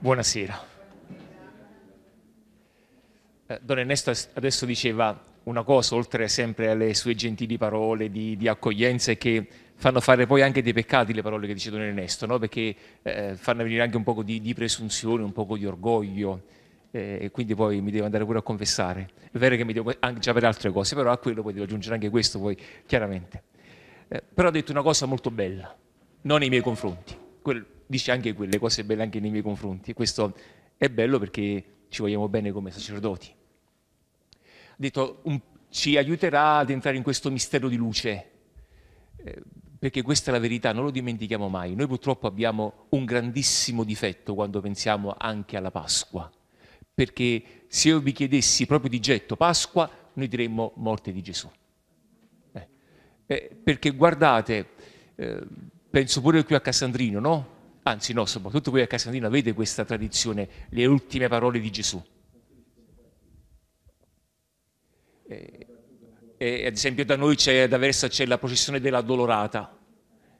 Buonasera. Eh, Don Ernesto adesso diceva una cosa, oltre sempre alle sue gentili parole di, di accoglienza, è che fanno fare poi anche dei peccati le parole che dice Don Ernesto, no? perché eh, fanno venire anche un po' di, di, presunzione, un po' di orgoglio, eh, e quindi poi mi devo andare pure a confessare. È vero che mi devo, anche già per altre cose, però a quello poi devo aggiungere anche questo poi, chiaramente. Eh, però ha detto una cosa molto bella, non nei miei confronti, Quel, dice anche quelle cose belle anche nei miei confronti, questo è bello perché ci vogliamo bene come sacerdoti detto, un, ci aiuterà ad entrare in questo mistero di luce, eh, perché questa è la verità, non lo dimentichiamo mai. Noi purtroppo abbiamo un grandissimo difetto quando pensiamo anche alla Pasqua, perché se io vi chiedessi proprio di getto Pasqua, noi diremmo morte di Gesù. Eh, eh perché guardate, eh, penso pure qui a Cassandrino, no? Anzi no, soprattutto voi a Cassandrino avete questa tradizione, le ultime parole di Gesù. E, eh, e, eh, ad esempio da noi c'è, da Versa c'è la processione della Dolorata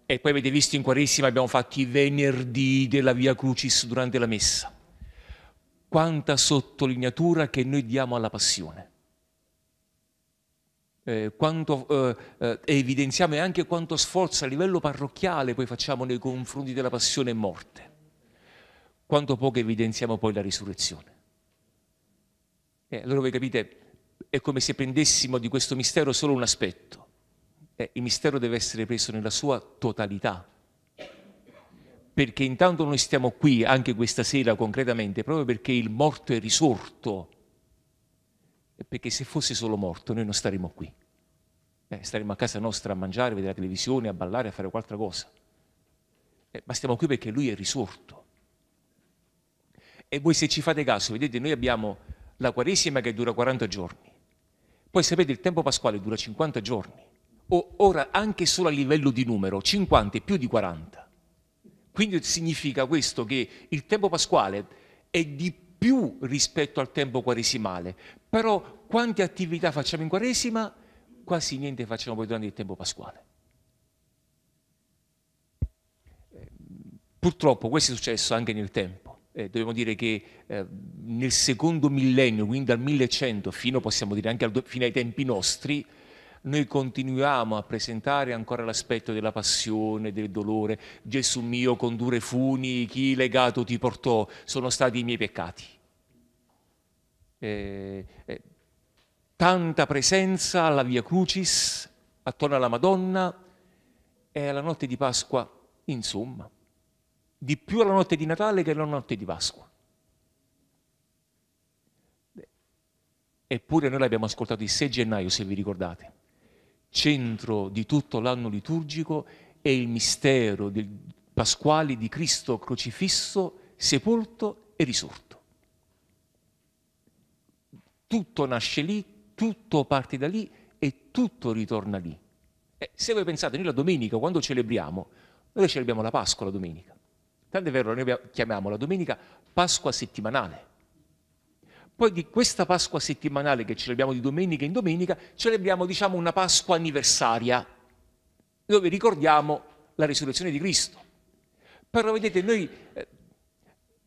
e poi avete visto in Quaresima abbiamo fatto i venerdì della Via Crucis durante la Messa. Quanta sottolineatura che noi diamo alla passione. Eh, quanto, eh, eh, evidenziamo e anche quanto sforzo a livello parrocchiale poi facciamo nei confronti della passione e morte. Quanto poco evidenziamo poi la risurrezione. Eh, allora voi capite, è come se prendessimo di questo mistero solo un aspetto. Eh, il mistero deve essere preso nella sua totalità, perché intanto noi stiamo qui anche questa sera concretamente proprio perché il morto è risorto, perché se fosse solo morto noi non staremmo qui. Eh, staremmo a casa nostra a mangiare, a vedere la televisione, a ballare, a fare qualche cosa. Eh, ma stiamo qui perché lui è risorto. E voi se ci fate caso, vedete, noi abbiamo la Quaresima che dura 40 giorni. Poi sapete il tempo pasquale dura 50 giorni. O, ora anche solo a livello di numero, 50 è più di 40. Quindi significa questo che il tempo pasquale è di più rispetto al tempo quaresimale, però quante attività facciamo in quaresima? Quasi niente facciamo poi durante il tempo pasquale. Purtroppo questo è successo anche nel tempo eh, dobbiamo dire che eh, nel secondo millennio, quindi dal 1100 fino, possiamo dire, anche al, fino ai tempi nostri, noi continuiamo a presentare ancora l'aspetto della passione, del dolore. Gesù mio, con funi, chi legato ti portò, sono stati i miei peccati. Eh, eh, tanta presenza alla Via Crucis, attorno alla Madonna e alla notte di Pasqua, insomma di più la notte di Natale che la notte di Pasqua. Eppure noi l'abbiamo ascoltato il 6 gennaio, se vi ricordate. Centro di tutto l'anno liturgico è il mistero del pasquale di Cristo crocifisso, sepolto e risorto. Tutto nasce lì, tutto parte da lì e tutto ritorna lì. Eh, se voi pensate, noi la domenica, quando celebriamo, noi celebriamo la Pasqua la domenica. Tant'è vero, noi chiamiamo la domenica Pasqua settimanale. Poi di questa Pasqua settimanale che celebriamo di domenica in domenica, celebriamo, diciamo, una Pasqua anniversaria, dove ricordiamo la risurrezione di Cristo. Però vedete, noi eh,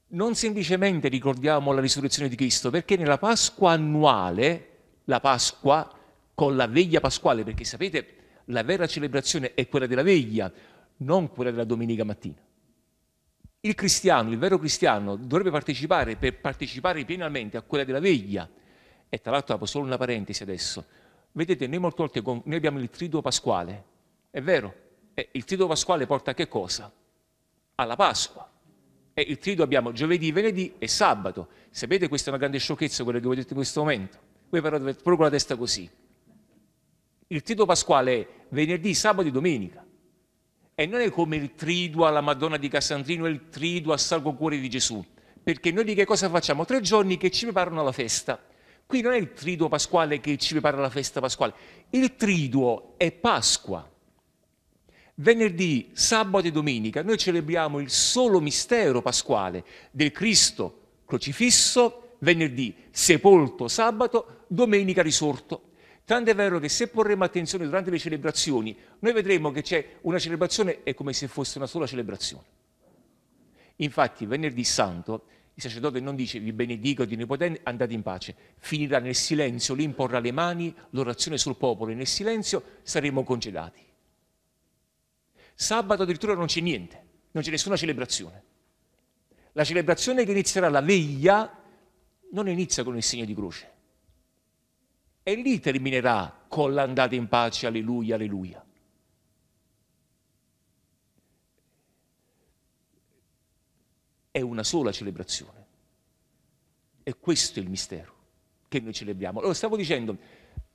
non semplicemente ricordiamo la risurrezione di Cristo, perché nella Pasqua annuale, la Pasqua con la veglia pasquale, perché sapete, la vera celebrazione è quella della veglia, non quella della domenica mattina. Il cristiano, il vero cristiano, dovrebbe partecipare per partecipare pienamente a quella della veglia. E tra l'altro apro solo una parentesi adesso. Vedete, noi molte volte noi abbiamo il triduo pasquale, è vero? E il triduo pasquale porta a che cosa? Alla Pasqua. E il triduo abbiamo giovedì, venerdì e sabato. Sapete, questa è una grande sciocchezza quella che voi vedete in questo momento. Voi però dovete proprio la testa così. Il triduo pasquale è venerdì, sabato e domenica. E non è come il triduo alla Madonna di Cassandrino il triduo al Salvo Cuore di Gesù, perché noi di che cosa facciamo? Tre giorni che ci preparano alla festa. Qui non è il triduo pasquale che ci prepara alla festa pasquale, il triduo è Pasqua. Venerdì, sabato e domenica noi celebriamo il solo mistero pasquale del Cristo crocifisso, venerdì sepolto, sabato, domenica risorto. Tant'è vero che se porremo attenzione durante le celebrazioni, noi vedremo che c'è una celebrazione è come se fosse una sola celebrazione. Infatti, venerdì santo, il sacerdote non dice vi benedico di onipotente, andate in pace, finirà nel silenzio, lì imporrà le mani, l'orazione sul popolo e nel silenzio saremo congedati. Sabato addirittura non c'è niente, non c'è nessuna celebrazione. La celebrazione che inizierà la veglia non inizia con il segno di croce e lì terminerà con l'andata in pace, alleluia, alleluia. È una sola celebrazione. E questo è il mistero che noi celebriamo. Allora stavo dicendo,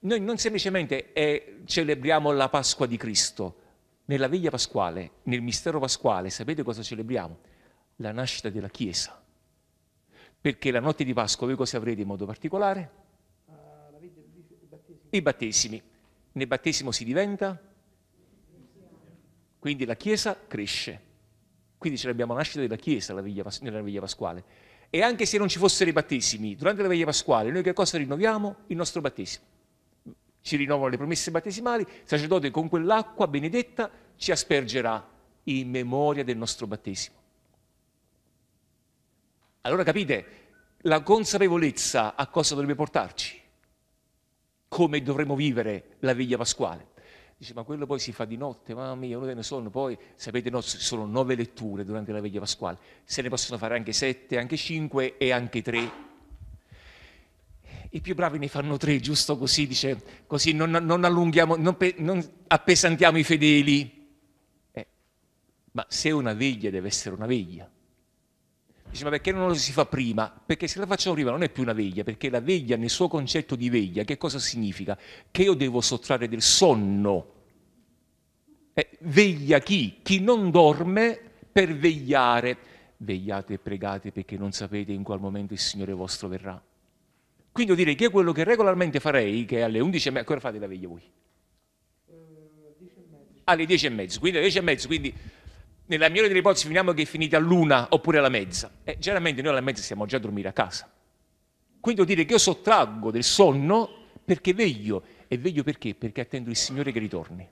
noi non semplicemente eh, celebriamo la Pasqua di Cristo, nella veglia pasquale, nel mistero pasquale, sapete cosa celebriamo? La nascita della Chiesa. Perché la notte di Pasqua voi cosa avrete in modo particolare? i battesimi. Nel battesimo si diventa, quindi la Chiesa cresce. Quindi ce l'abbiamo la nascita della Chiesa nella veglia pasquale. E anche se non ci fossero i battesimi, durante la veglia pasquale noi che cosa rinnoviamo? Il nostro battesimo. Ci rinnovano le promesse battesimali, il sacerdote con quell'acqua benedetta ci aspergerà in memoria del nostro battesimo. Allora capite, la consapevolezza a cosa dovrebbe portarci? come dovremmo vivere la veglia pasquale. Dice, ma quello poi si fa di notte, mamma mia, uno ne sonno. Poi, sapete, no, sono nove letture durante la veglia pasquale. Se ne possono fare anche sette, anche cinque e anche tre. I più bravi ne fanno tre, giusto così, dice, così non, non allunghiamo, non, pe, non, appesantiamo i fedeli. Eh, ma se una veglia deve essere una veglia, dice ma perché non lo si fa prima? Perché se la facciamo prima non è più una veglia, perché la veglia nel suo concetto di veglia che cosa significa? Che io devo sottrarre del sonno. Eh, veglia chi? Chi non dorme per vegliare. Vegliate e pregate perché non sapete in qual momento il Signore vostro verrà. Quindi io direi che è quello che regolarmente farei, che alle 11 e mezza, ancora fate la veglia voi? Eh, alle 10 e mezzo, quindi alle 10 e mezzo, quindi nella migliore delle ipotesi finiamo che è finita all'una oppure alla mezza. Eh, generalmente noi alla mezza stiamo già a dormire a casa. Quindi vuol dire che io sottraggo del sonno perché veglio. E veglio perché? Perché attendo il Signore che ritorni.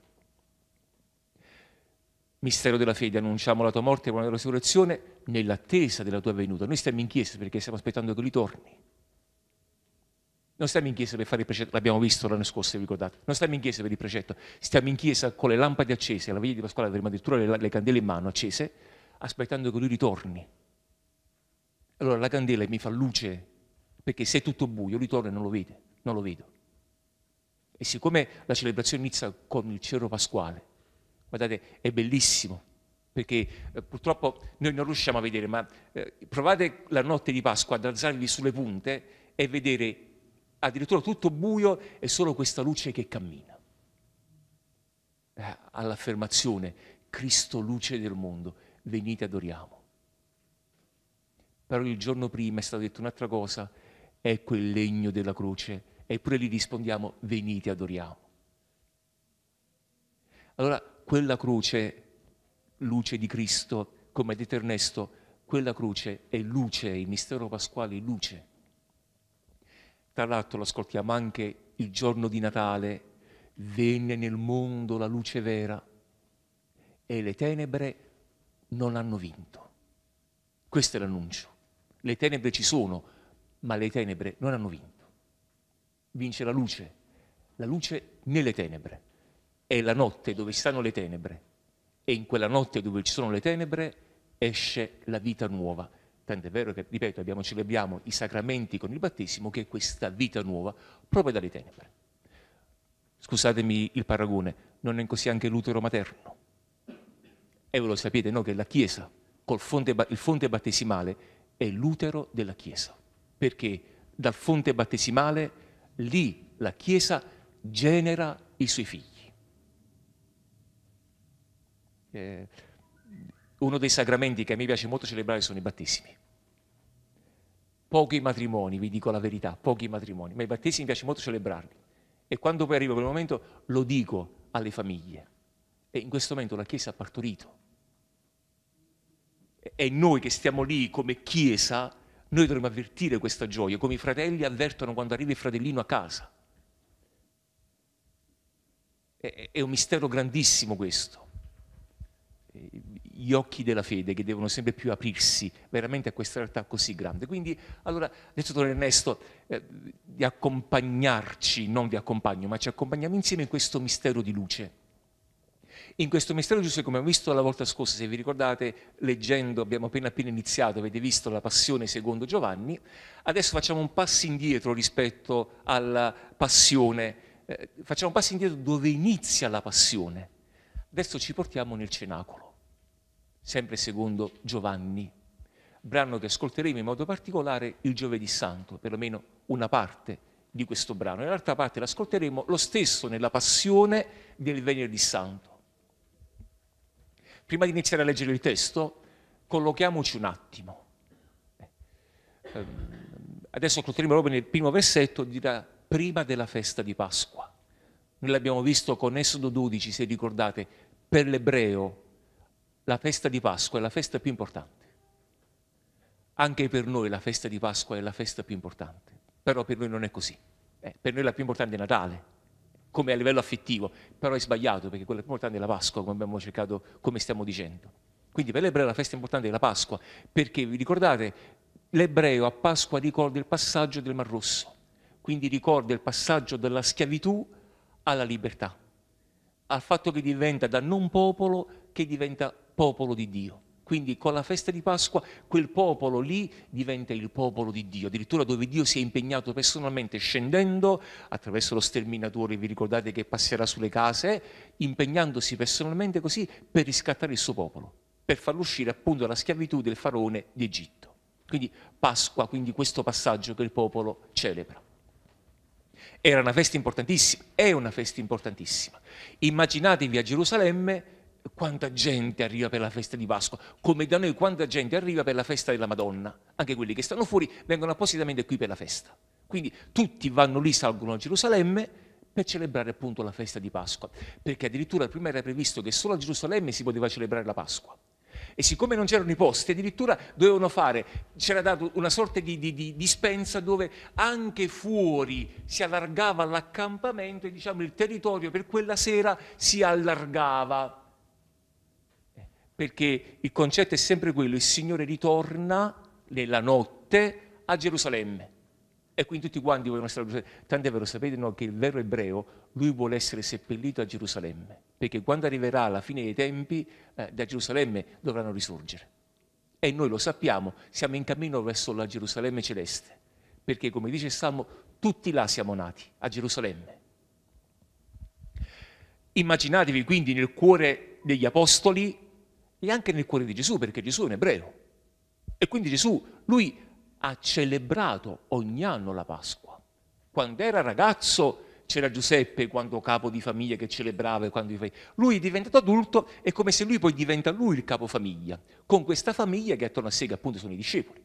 Mistero della fede, annunciamo la tua morte e la tua resurrezione nell'attesa della tua venuta. Noi stiamo in chiesa perché stiamo aspettando che ritorni. Non stiamo in chiesa per fare il precetto, l'abbiamo visto l'anno scorso, vi ricordate? Non stiamo in chiesa per il precetto, stiamo in chiesa con le lampade accese, la veglia di Pasquale avremo addirittura le, le candele in mano accese, aspettando che lui ritorni. Allora la candela mi fa luce, perché se è tutto buio, lui torna e non lo vede, non lo vedo. E siccome la celebrazione inizia con il cero pasquale, guardate, è bellissimo, perché eh, purtroppo noi non riusciamo a vedere, ma eh, provate la notte di Pasqua ad alzarvi sulle punte e vedere addirittura tutto buio e solo questa luce che cammina. Eh, all'affermazione Cristo luce del mondo, venite adoriamo. Però il giorno prima è stata detta un'altra cosa, ecco il legno della croce, eppure gli rispondiamo venite adoriamo. Allora quella croce, luce di Cristo, come ha detto Ernesto, quella croce è luce, il mistero pasquale è luce tra l'altro lo ascoltiamo anche il giorno di Natale, venne nel mondo la luce vera e le tenebre non hanno vinto. Questo è l'annuncio. Le tenebre ci sono, ma le tenebre non hanno vinto. Vince la luce, la luce nelle tenebre. È la notte dove stanno le tenebre e in quella notte dove ci sono le tenebre esce la vita nuova. Tant'è vero che, ripeto, abbiamo, celebriamo i sacramenti con il battesimo, che è questa vita nuova, proprio dalle tenebre. Scusatemi il paragone, non è così anche l'utero materno. E voi lo sapete, no? Che la Chiesa, fonte, il fonte battesimale, è l'utero della Chiesa. Perché dal fonte battesimale lì la Chiesa genera i suoi figli. Eh, uno dei sacramenti che a me piace molto celebrare sono i battesimi. Pochi matrimoni, vi dico la verità, pochi matrimoni, ma i battesimi mi piace molto celebrarli. E quando poi arriva quel momento lo dico alle famiglie. E in questo momento la Chiesa ha partorito. E noi che stiamo lì come Chiesa, noi dovremmo avvertire questa gioia, come i fratelli avvertono quando arriva il fratellino a casa. È un mistero grandissimo questo gli occhi della fede che devono sempre più aprirsi veramente a questa realtà così grande. Quindi allora adesso Don Ernesto eh, di accompagnarci, non vi accompagno, ma ci accompagniamo insieme in questo mistero di luce. In questo mistero di luce, come abbiamo visto la volta scorsa, se vi ricordate, leggendo, abbiamo appena appena iniziato, avete visto la passione secondo Giovanni, adesso facciamo un passo indietro rispetto alla passione, eh, facciamo un passo indietro dove inizia la passione. Adesso ci portiamo nel cenacolo sempre secondo Giovanni, brano che ascolteremo in modo particolare il giovedì santo, perlomeno una parte di questo brano, e l'altra parte l'ascolteremo lo stesso nella passione del venerdì santo. Prima di iniziare a leggere il testo, collochiamoci un attimo. Eh, ehm, adesso ascolteremo proprio nel primo versetto, dirà prima della festa di Pasqua. Noi l'abbiamo visto con Esodo 12, se ricordate, per l'ebreo la festa di Pasqua è la festa più importante. Anche per noi la festa di Pasqua è la festa più importante, però per noi non è così. Eh, per noi la più importante è Natale, come a livello affettivo, però è sbagliato perché quella più importante è la Pasqua, come abbiamo cercato, come stiamo dicendo. Quindi per l'ebreo la festa importante è la Pasqua, perché vi ricordate, l'ebreo a Pasqua ricorda il passaggio del Mar Rosso, quindi ricorda il passaggio dalla schiavitù alla libertà, al fatto che diventa da non popolo che diventa popolo di Dio. Quindi con la festa di Pasqua quel popolo lì diventa il popolo di Dio, addirittura dove Dio si è impegnato personalmente scendendo attraverso lo sterminatore, vi ricordate che passerà sulle case, impegnandosi personalmente così per riscattare il suo popolo, per farlo uscire appunto dalla schiavitù del faraone d'Egitto. Quindi Pasqua, quindi questo passaggio che il popolo celebra. Era una festa importantissima, è una festa importantissima. Immaginatevi a Gerusalemme quanta gente arriva per la festa di Pasqua, come da noi quanta gente arriva per la festa della Madonna. Anche quelli che stanno fuori vengono appositamente qui per la festa. Quindi tutti vanno lì, salgono a Gerusalemme per celebrare appunto la festa di Pasqua, perché addirittura prima era previsto che solo a Gerusalemme si poteva celebrare la Pasqua. E siccome non c'erano i posti, addirittura dovevano fare, c'era dato una sorta di, di, di dispensa dove anche fuori si allargava l'accampamento e diciamo il territorio per quella sera si allargava perché il concetto è sempre quello, il Signore ritorna nella notte a Gerusalemme. E quindi tutti quanti vogliono essere a Gerusalemme. Tant'è vero, sapete no, che il vero ebreo, lui vuole essere seppellito a Gerusalemme, perché quando arriverà la fine dei tempi, eh, da Gerusalemme dovranno risorgere. E noi lo sappiamo, siamo in cammino verso la Gerusalemme celeste, perché come dice il Salmo, tutti là siamo nati, a Gerusalemme. Immaginatevi quindi nel cuore degli apostoli e anche nel cuore di Gesù, perché Gesù è un ebreo. E quindi Gesù, lui ha celebrato ogni anno la Pasqua. Quando era ragazzo c'era Giuseppe quando capo di famiglia che celebrava. Lui è diventato adulto, è come se lui poi diventa lui il capo famiglia, con questa famiglia che attorno a sé che appunto sono i discepoli.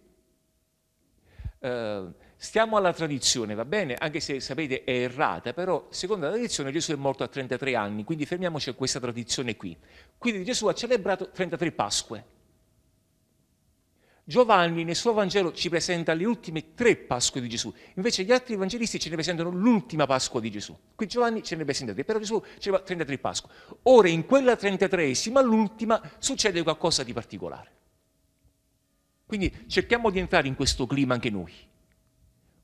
Eh, Stiamo alla tradizione, va bene? Anche se sapete è errata, però secondo la tradizione Gesù è morto a 33 anni, quindi fermiamoci a questa tradizione qui. Quindi Gesù ha celebrato 33 Pasque. Giovanni nel suo Vangelo ci presenta le ultime tre Pasque di Gesù, invece gli altri evangelisti ce ne presentano l'ultima Pasqua di Gesù. Qui Giovanni ce ne presenta tre, però Gesù ce celebra 33 Pasque. Ora in quella 33esima, l'ultima, succede qualcosa di particolare. Quindi cerchiamo di entrare in questo clima anche noi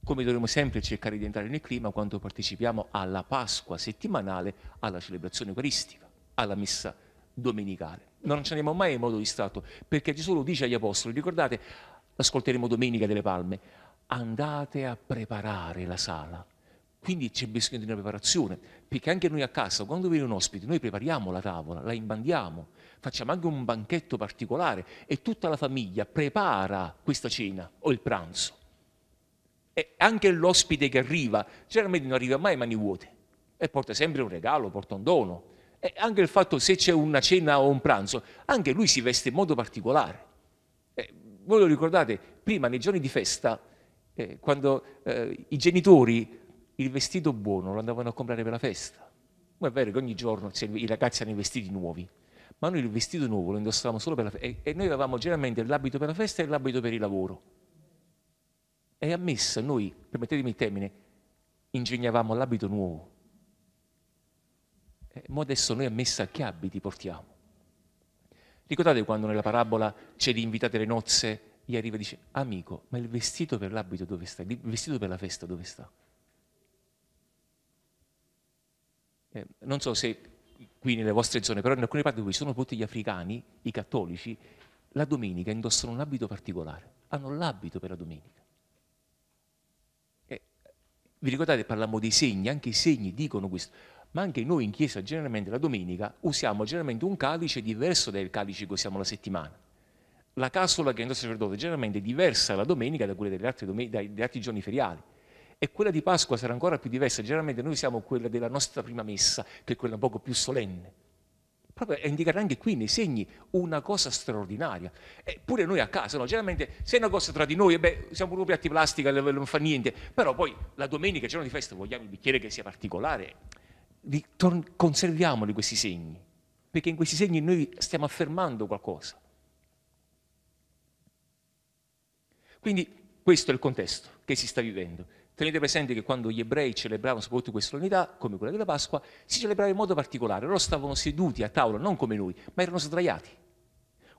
come dovremmo sempre cercare di entrare nel clima quando partecipiamo alla Pasqua settimanale, alla celebrazione eucaristica, alla messa domenicale. Non ci andiamo mai in modo distratto, perché Gesù lo dice agli Apostoli, ricordate, ascolteremo domenica delle palme, andate a preparare la sala. Quindi c'è bisogno di una preparazione, perché anche noi a casa, quando viene un ospite, noi prepariamo la tavola, la imbandiamo, facciamo anche un banchetto particolare e tutta la famiglia prepara questa cena o il pranzo. E anche l'ospite che arriva, generalmente non arriva mai mani vuote e porta sempre un regalo, porta un dono. E anche il fatto se c'è una cena o un pranzo, anche lui si veste in modo particolare. Eh, voi lo ricordate, prima nei giorni di festa, eh, quando eh, i genitori il vestito buono lo andavano a comprare per la festa. Ma è vero che ogni giorno i ragazzi hanno i vestiti nuovi, ma noi il vestito nuovo lo indossavamo solo per la festa. E, e noi avevamo generalmente l'abito per la festa e l'abito per il lavoro è ammessa, noi, permettetemi il termine, ingegnavamo l'abito nuovo. E mo adesso noi ammessa che abiti portiamo. Ricordate quando nella parabola c'è l'invitato alle nozze gli arriva e dice, amico, ma il vestito per l'abito dove sta? Il vestito per la festa dove sta? Eh, non so se qui nelle vostre zone, però in alcune parti dove sono tutti gli africani, i cattolici, la domenica indossano un abito particolare, hanno l'abito per la domenica. Vi ricordate, parliamo dei segni, anche i segni dicono questo, ma anche noi in chiesa generalmente la domenica usiamo generalmente un calice diverso dal calice che usiamo la settimana. La casola che è il nostro sacerdote generalmente è diversa la domenica da quella degli altri, domen- dagli altri giorni feriali e quella di Pasqua sarà ancora più diversa. Generalmente noi usiamo quella della nostra prima messa, che è quella un poco più solenne proprio a indicare anche qui nei segni una cosa straordinaria. Eppure eh, noi a casa, no? generalmente se è una cosa tra di noi, eh beh, siamo proprio piatti plastica, non fa niente, però poi la domenica, il giorno di festa, vogliamo il bicchiere che sia particolare, conserviamoli questi segni, perché in questi segni noi stiamo affermando qualcosa. Quindi questo è il contesto che si sta vivendo. Tenete presente che quando gli ebrei celebravano soprattutto questa unità, come quella della Pasqua, si celebrava in modo particolare. Loro stavano seduti a tavola, non come noi, ma erano sdraiati.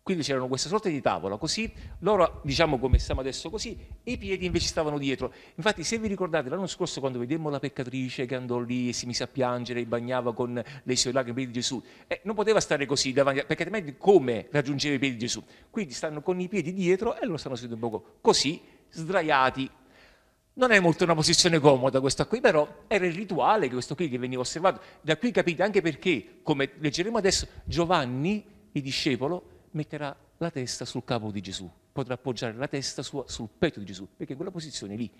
Quindi c'erano questa sorta di tavola, così loro, diciamo come stiamo adesso così, e i piedi invece stavano dietro. Infatti, se vi ricordate, l'anno scorso quando vedemmo la peccatrice che andò lì e si mise a piangere e bagnava con le sue lacrime i piedi di Gesù, eh, non poteva stare così davanti, perché altrimenti come raggiungeva i piedi di Gesù? Quindi stanno con i piedi dietro e loro stanno seduti un poco così, sdraiati, non è molto una posizione comoda questa qui, però era il rituale questo qui che veniva osservato. Da qui capite anche perché, come leggeremo adesso, Giovanni, il discepolo, metterà la testa sul capo di Gesù, potrà appoggiare la testa sua sul petto di Gesù, perché quella posizione lì.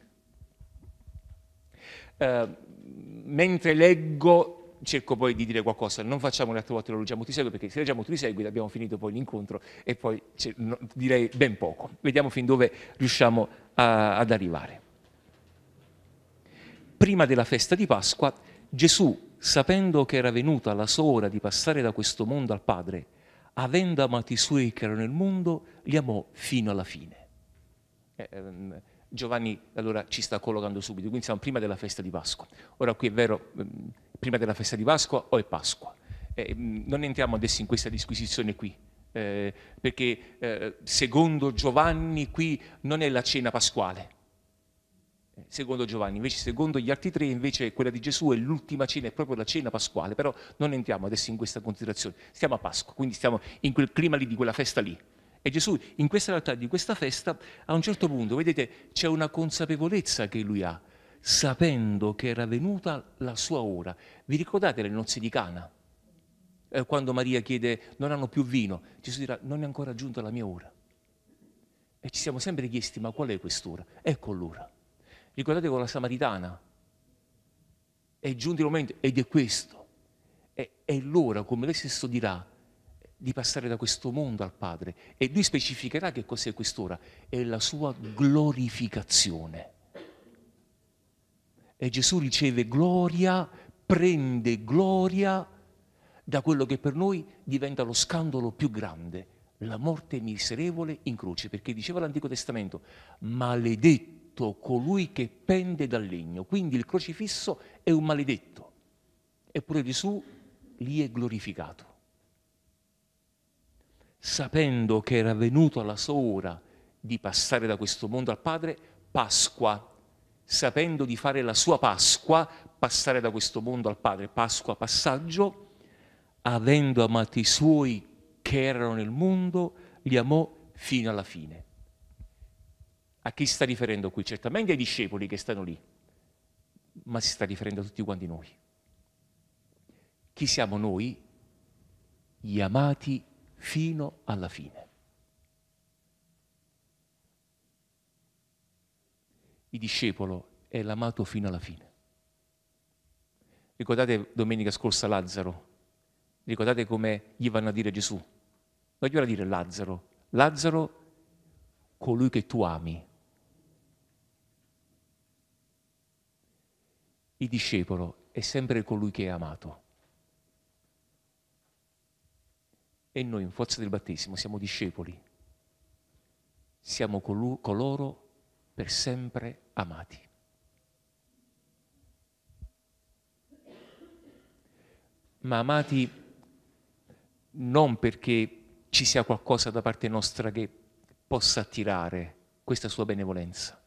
Uh, mentre leggo, cerco poi di dire qualcosa, non facciamo un'altra volta teologia multisegue, perché se leggiamo multisegue abbiamo finito poi l'incontro e poi cioè, no, direi ben poco. Vediamo fin dove riusciamo a, ad arrivare prima della festa di Pasqua, Gesù, sapendo che era venuta la sua ora di passare da questo mondo al Padre, avendo amato i suoi che erano nel mondo, li amò fino alla fine. Eh, ehm, Giovanni allora ci sta collocando subito, quindi siamo prima della festa di Pasqua. Ora qui è vero, ehm, prima della festa di Pasqua o è Pasqua? Eh, ehm, non entriamo adesso in questa disquisizione qui, eh, perché eh, secondo Giovanni qui non è la cena pasquale, secondo Giovanni, invece secondo gli altri tre, invece quella di Gesù è l'ultima cena, è proprio la cena pasquale, però non entriamo adesso in questa considerazione, stiamo a Pasqua, quindi stiamo in quel clima lì, di quella festa lì. E Gesù in questa realtà di questa festa, a un certo punto, vedete, c'è una consapevolezza che lui ha, sapendo che era venuta la sua ora. Vi ricordate le nozze di Cana? Eh, quando Maria chiede non hanno più vino, Gesù dirà non è ancora giunta la mia ora. E ci siamo sempre chiesti ma qual è quest'ora? Ecco l'ora Ricordate con la Samaritana. È giunto il momento, ed è questo. È, è l'ora, come lei stesso dirà, di passare da questo mondo al Padre. E lui specificherà che cos'è quest'ora. È la sua glorificazione. E Gesù riceve gloria, prende gloria da quello che per noi diventa lo scandalo più grande, la morte miserevole in croce, perché diceva l'Antico Testamento, maledetto maledetto colui che pende dal legno. Quindi il crocifisso è un maledetto. Eppure Gesù lì è glorificato. Sapendo che era venuto alla sua ora di passare da questo mondo al Padre, Pasqua, sapendo di fare la sua Pasqua, passare da questo mondo al Padre, Pasqua, passaggio, avendo amati i suoi che erano nel mondo, li amò fino alla fine a chi si sta riferendo qui? Certamente ai discepoli che stanno lì, ma si sta riferendo a tutti quanti noi. Chi siamo noi? Gli amati fino alla fine. Il discepolo è l'amato fino alla fine. Ricordate domenica scorsa Lazzaro? Ricordate come gli vanno a dire Gesù? Non gli vanno a dire Lazzaro. Lazzaro, colui che tu ami, il discepolo è sempre colui che è amato. E noi in forza del battesimo siamo discepoli, siamo colu- coloro per sempre amati. Ma amati non perché ci sia qualcosa da parte nostra che possa attirare questa sua benevolenza,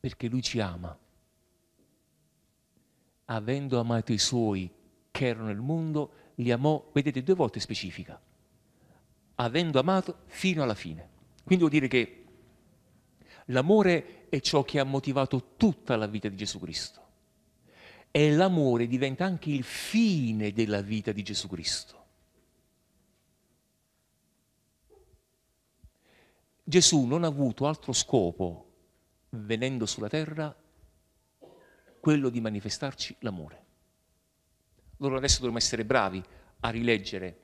perché Lui ci ama avendo amato i suoi che erano nel mondo, li amò, vedete, due volte specifica, avendo amato fino alla fine. Quindi vuol dire che l'amore è ciò che ha motivato tutta la vita di Gesù Cristo. E l'amore diventa anche il fine della vita di Gesù Cristo. Gesù non ha avuto altro scopo venendo sulla terra quello di manifestarci l'amore. Allora adesso dovremmo essere bravi a rileggere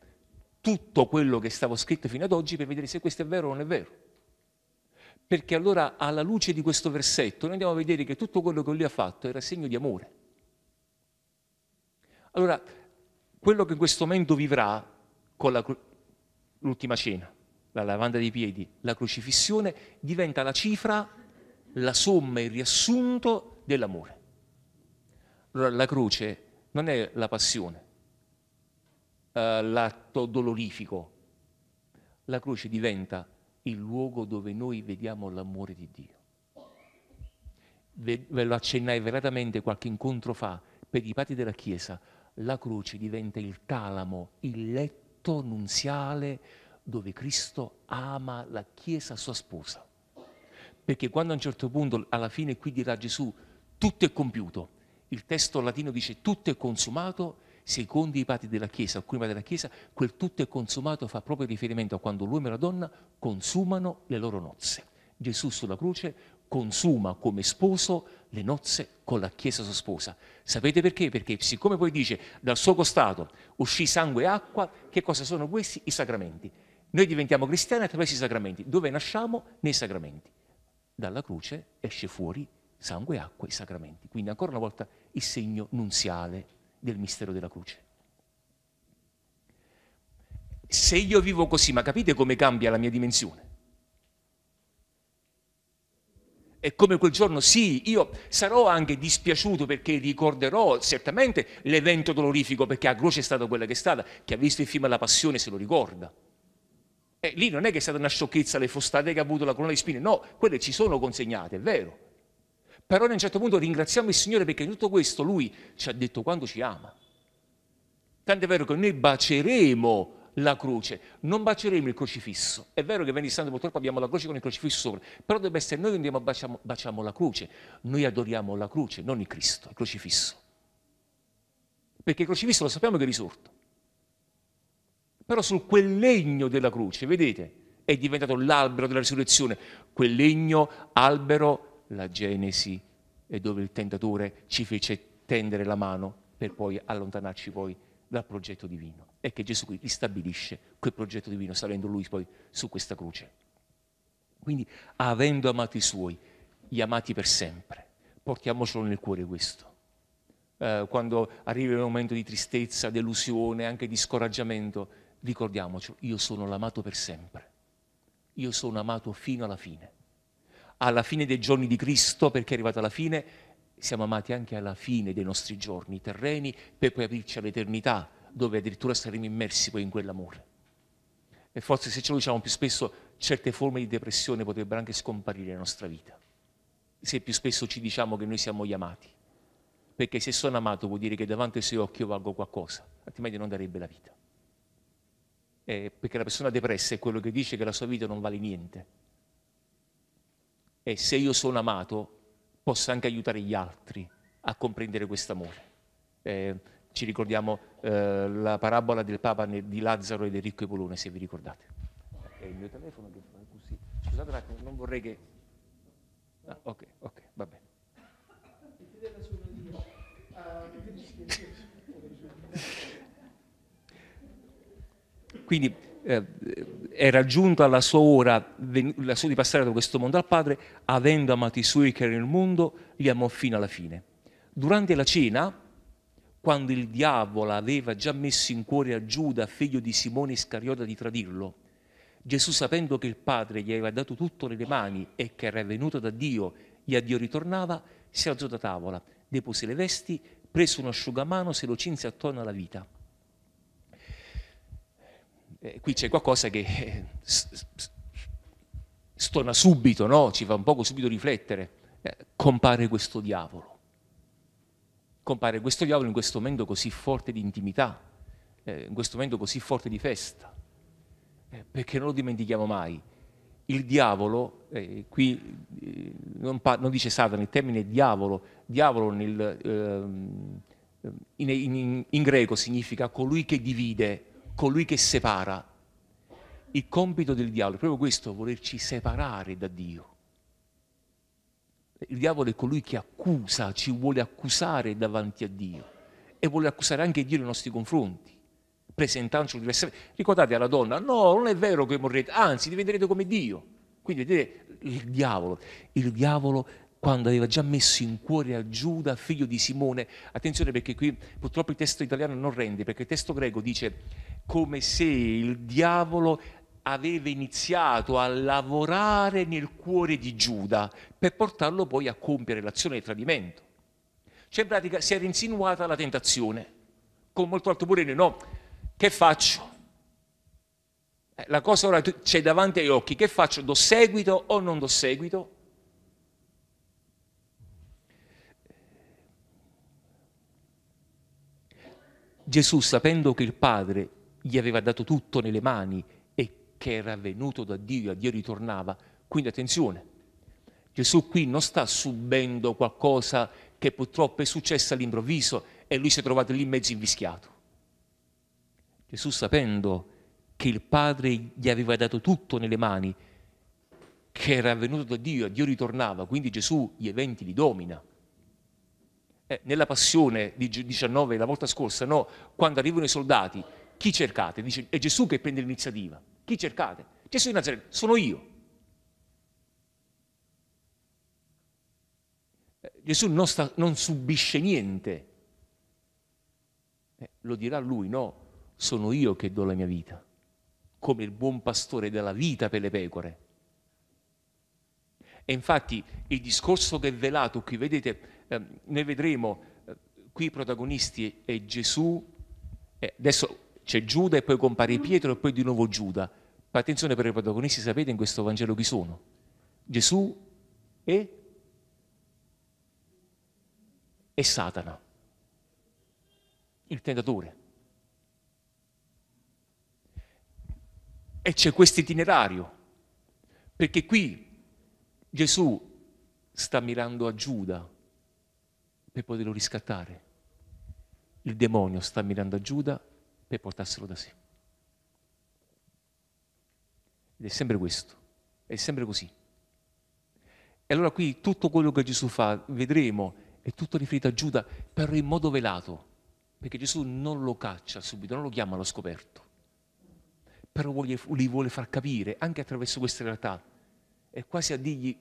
tutto quello che stavo scritto fino ad oggi per vedere se questo è vero o non è vero. Perché allora alla luce di questo versetto noi andiamo a vedere che tutto quello che lui ha fatto era segno di amore. Allora, quello che in questo momento vivrà con la, l'ultima cena, la lavanda dei piedi, la crocifissione, diventa la cifra, la somma, il riassunto dell'amore. Allora, la croce non è la passione, eh, l'atto dolorifico. La croce diventa il luogo dove noi vediamo l'amore di Dio. Ve, lo accennai veramente qualche incontro fa per i pati della Chiesa. La croce diventa il talamo, il letto nunziale dove Cristo ama la Chiesa sua sposa. Perché quando a un certo punto, alla fine qui dirà Gesù, tutto è compiuto, il testo latino dice tutto è consumato secondo i padri della Chiesa, alcuni padri della Chiesa, quel tutto è consumato fa proprio riferimento a quando l'uomo e la donna consumano le loro nozze. Gesù sulla croce consuma come sposo le nozze con la Chiesa sua sposa. Sapete perché? Perché siccome poi dice dal suo costato uscì sangue e acqua, che cosa sono questi? I sacramenti. Noi diventiamo cristiani attraverso i sacramenti. Dove nasciamo? Nei sacramenti. Dalla croce esce fuori sangue e acqua, i sacramenti. Quindi ancora una volta il segno nunziale del mistero della croce. Se io vivo così, ma capite come cambia la mia dimensione? È come quel giorno, sì, io sarò anche dispiaciuto perché ricorderò certamente l'evento dolorifico, perché a croce è stata quella che è stata, chi ha visto il film La Passione se lo ricorda. E eh, lì non è che è stata una sciocchezza le fostate che ha avuto la corona di spine, no, quelle ci sono consegnate, è vero. Però a un certo punto ringraziamo il Signore perché in tutto questo Lui ci ha detto quando ci ama. Tanto è vero che noi baceremo la croce, non baceremo il crocifisso. È vero che venerdì santo purtroppo abbiamo la croce con il crocifisso sopra, però dovrebbe essere noi che andiamo a baciamo, baciamo la croce, noi adoriamo la croce, non il Cristo, il crocifisso. Perché il crocifisso lo sappiamo che è risorto. Però su quel legno della croce, vedete, è diventato l'albero della risurrezione, quel legno, albero la Genesi e dove il tentatore ci fece tendere la mano per poi allontanarci poi dal progetto divino e che Gesù qui ristabilisce quel progetto divino salendo lui poi su questa croce. Quindi avendo amato i suoi, gli amati per sempre, portiamocelo nel cuore questo. Eh, quando arriva un momento di tristezza, delusione, anche di scoraggiamento, ricordiamocelo, io sono l'amato per sempre, io sono amato fino alla fine alla fine dei giorni di Cristo, perché è arrivato alla fine, siamo amati anche alla fine dei nostri giorni terreni, per poi aprirci all'eternità, dove addirittura saremo immersi poi in quell'amore. E forse se ce lo diciamo più spesso, certe forme di depressione potrebbero anche scomparire nella nostra vita, se più spesso ci diciamo che noi siamo gli amati. Perché se sono amato vuol dire che davanti ai suoi occhi io valgo qualcosa, altrimenti non darebbe la vita. Eh, perché la persona depressa è quello che dice che la sua vita non vale niente, e se io sono amato posso anche aiutare gli altri a comprendere questo amore. Eh, ci ricordiamo eh, la parabola del Papa di Lazzaro e del ricco Epolone, se vi ricordate. È il mio telefono che fa così. Scusate un attimo, non vorrei che... Ah, ok, ok, va bene. Quindi eh, era giunta la sua ora, la sua di passare da questo mondo al Padre, avendo amato i suoi che erano nel mondo, li amò fino alla fine. Durante la cena, quando il diavolo aveva già messo in cuore a Giuda, figlio di Simone Iscariota, di tradirlo, Gesù, sapendo che il Padre gli aveva dato tutto nelle mani e che era venuto da Dio e a Dio ritornava, si alzò da tavola, depose le vesti, prese un asciugamano, se lo cinse attorno alla vita eh, qui c'è qualcosa che eh, stona subito, no? ci fa un poco subito riflettere. Eh, compare questo diavolo. Compare questo diavolo in questo momento così forte di intimità, eh, in questo momento così forte di festa, eh, perché non lo dimentichiamo mai. Il diavolo, qui non, non, dice Satana, il termine diavolo, diavolo nel, ehm, in, in, in greco significa colui che divide, colui che separa. Il compito del diavolo è proprio questo, volerci separare da Dio. Il diavolo è colui che accusa, ci vuole accusare davanti a Dio e vuole accusare anche Dio nei nostri confronti, presentandoci diversamente. Ricordate alla donna, no, non è vero che morrete, anzi diventerete come Dio. Quindi vedete il diavolo, il diavolo quando aveva già messo in cuore a Giuda, figlio di Simone, attenzione perché qui purtroppo il testo italiano non rende, perché il testo greco dice come se il diavolo aveva iniziato a lavorare nel cuore di Giuda per portarlo poi a compiere l'azione di tradimento. Cioè in pratica si era insinuata la tentazione, con molto alto pure no, che faccio? Eh, la cosa ora c'è davanti agli occhi, che faccio? Do seguito o non do seguito? Gesù, sapendo che il Padre gli aveva dato tutto nelle mani e che era venuto da Dio, e a Dio ritornava. Quindi attenzione, Gesù qui non sta subendo qualcosa che purtroppo è successo all'improvviso e lui si è trovato lì in mezzo invischiato. Gesù sapendo che il Padre gli aveva dato tutto nelle mani, che era venuto da Dio, e a Dio ritornava, quindi Gesù gli eventi li domina. Eh, nella passione di 19, la volta scorsa, no, quando arrivano i soldati, chi cercate? Dice, è Gesù che prende l'iniziativa. Chi cercate? Gesù di Nazareth, sono io. Eh, Gesù non, sta, non subisce niente. Eh, lo dirà lui, no, sono io che do la mia vita, come il buon pastore della vita per le pecore. E infatti il discorso che è velato qui, vedete, eh, noi vedremo eh, qui i protagonisti è Gesù, eh, adesso c'è Giuda e poi compare Pietro e poi di nuovo Giuda. Ma attenzione per i protagonisti, sapete in questo Vangelo chi sono? Gesù e, e Satana, il tentatore. E c'è questo itinerario, perché qui Gesù sta mirando a Giuda per poterlo riscattare. Il demonio sta mirando a Giuda per portarselo da sé. Ed è sempre questo, è sempre così. E allora qui tutto quello che Gesù fa, vedremo, è tutto riferito a Giuda, però in modo velato, perché Gesù non lo caccia subito, non lo chiama allo scoperto, però vuole, li vuole far capire anche attraverso questa realtà. È quasi a dirgli,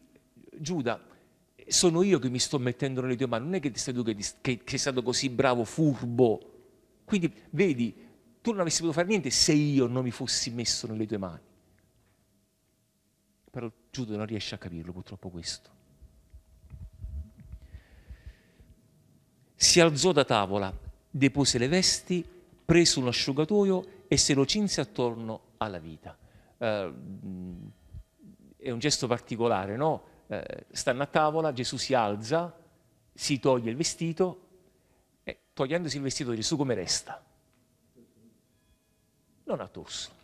Giuda, sono io che mi sto mettendo nelle tue mani, non è che sei tu che, che sei stato così bravo, furbo. Quindi vedi, tu non avessi potuto fare niente se io non mi fossi messo nelle tue mani. Però Giuda non riesce a capirlo purtroppo questo. Si alzò da tavola, depose le vesti, prese un asciugatoio e se lo cinse attorno alla vita. Eh, è un gesto particolare, no? Eh, stanno a tavola, Gesù si alza, si toglie il vestito e togliendosi il vestito Gesù come resta? non ha torso.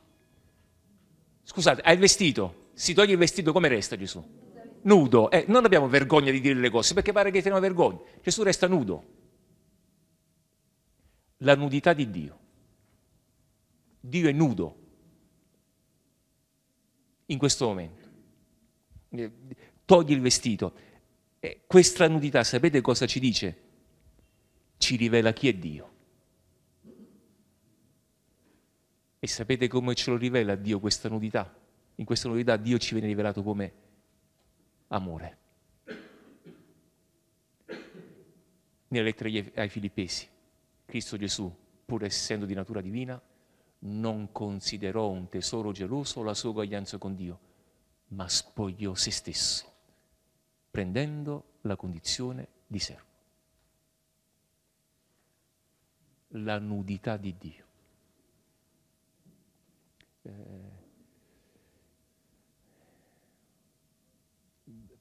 Scusate, ha il vestito, si toglie il vestito, come resta Gesù? Nudo. Eh, non abbiamo vergogna di dire le cose perché pare che teniamo vergogna. Gesù resta nudo. La nudità di Dio. Dio è nudo in questo momento. Eh, togli il vestito. Eh, questa nudità, sapete cosa ci dice? Ci rivela chi è Dio. E sapete come ce lo rivela Dio questa nudità? In questa nudità Dio ci viene rivelato come amore. Nella lettera ai Filippesi, Cristo Gesù, pur essendo di natura divina, non considerò un tesoro geloso la sua uguaglianza con Dio, ma spogliò se stesso, prendendo la condizione di servo. La nudità di Dio. Eh,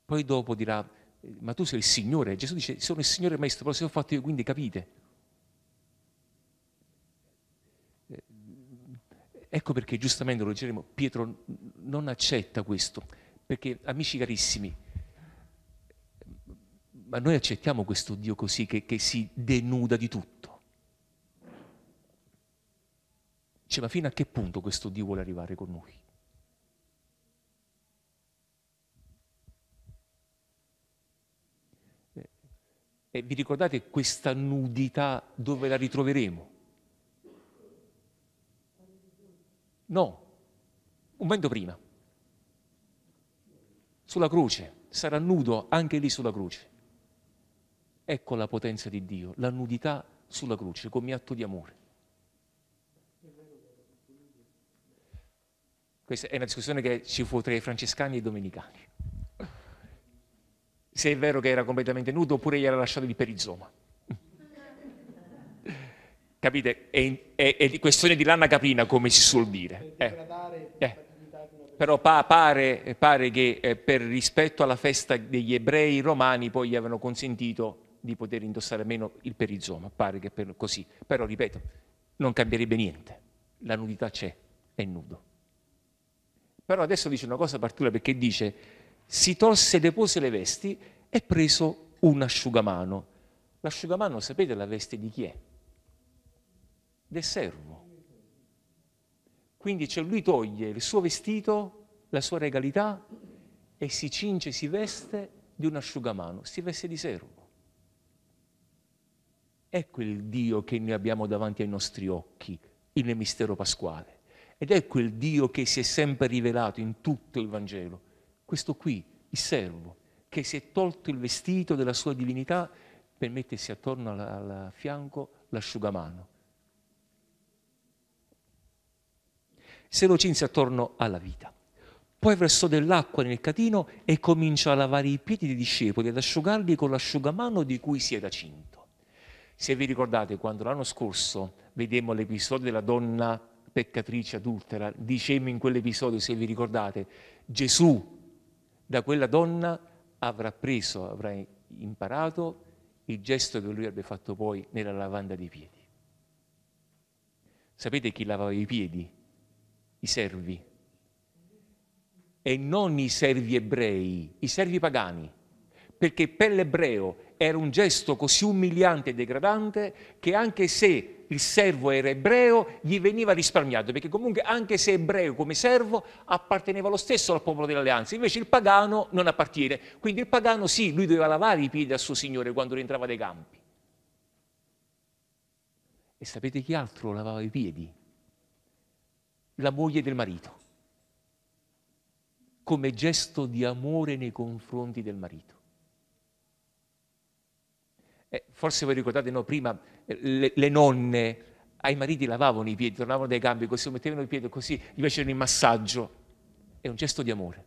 poi dopo dirà, ma tu sei il Signore. Gesù dice, sono il Signore Maestro, però se ho fatto io, quindi capite. Eh, ecco perché giustamente lo leggeremo, Pietro non accetta questo, perché amici carissimi, ma noi accettiamo questo Dio così che, che si denuda di tutto. Dice, ma fino a che punto questo Dio vuole arrivare con noi? E eh, vi ricordate questa nudità dove la ritroveremo? No, un momento prima, sulla croce, sarà nudo anche lì sulla croce. Ecco la potenza di Dio, la nudità sulla croce come atto di amore. Questa è una discussione che ci fu tra i francescani e i domenicani. Se è vero che era completamente nudo oppure gli era lasciato di perizoma. Capite? È, è, è questione di lana caprina, come si suol dire. Eh. Eh. Però pa- pare, pare, che eh, per rispetto alla festa degli ebrei romani poi gli avevano consentito di poter indossare meno il perizoma, pare che per, così. Però ripeto, non cambierebbe niente, la nudità c'è, è nudo. Però adesso dice una cosa particolare perché dice, si tolse, depose le vesti e preso un asciugamano. L'asciugamano, sapete, la veste di chi è? Del servo. Quindi cioè, lui toglie il suo vestito, la sua regalità e si cinge, si veste di un asciugamano, si veste di servo. Ecco il Dio che noi abbiamo davanti ai nostri occhi, il mistero pasquale. Ed è quel Dio che si è sempre rivelato in tutto il Vangelo. Questo qui, il servo, che si è tolto il vestito della sua divinità per mettersi attorno al, al fianco l'asciugamano. Se lo cinse attorno alla vita. Poi versò dell'acqua nel catino e cominciò a lavare i piedi dei discepoli ad asciugarli con l'asciugamano di cui si era cinto. Se vi ricordate, quando l'anno scorso vedemmo l'episodio della donna peccatrice adultera, dicemmo in quell'episodio, se vi ricordate, Gesù da quella donna avrà preso, avrà imparato il gesto che lui avrebbe fatto poi nella lavanda dei piedi. Sapete chi lavava i piedi? I servi. E non i servi ebrei, i servi pagani, perché per l'ebreo era un gesto così umiliante e degradante che anche se il servo era ebreo, gli veniva risparmiato, perché comunque anche se ebreo come servo apparteneva lo stesso al popolo dell'alleanza, invece il pagano non appartiene. Quindi il pagano sì, lui doveva lavare i piedi al suo Signore quando rientrava dai campi. E sapete chi altro lavava i piedi? La moglie del marito, come gesto di amore nei confronti del marito. Eh, forse vi ricordate, no, prima le, le nonne ai mariti lavavano i piedi, tornavano dai campi, così, mettevano i piedi così, gli facevano il massaggio. È un gesto di amore.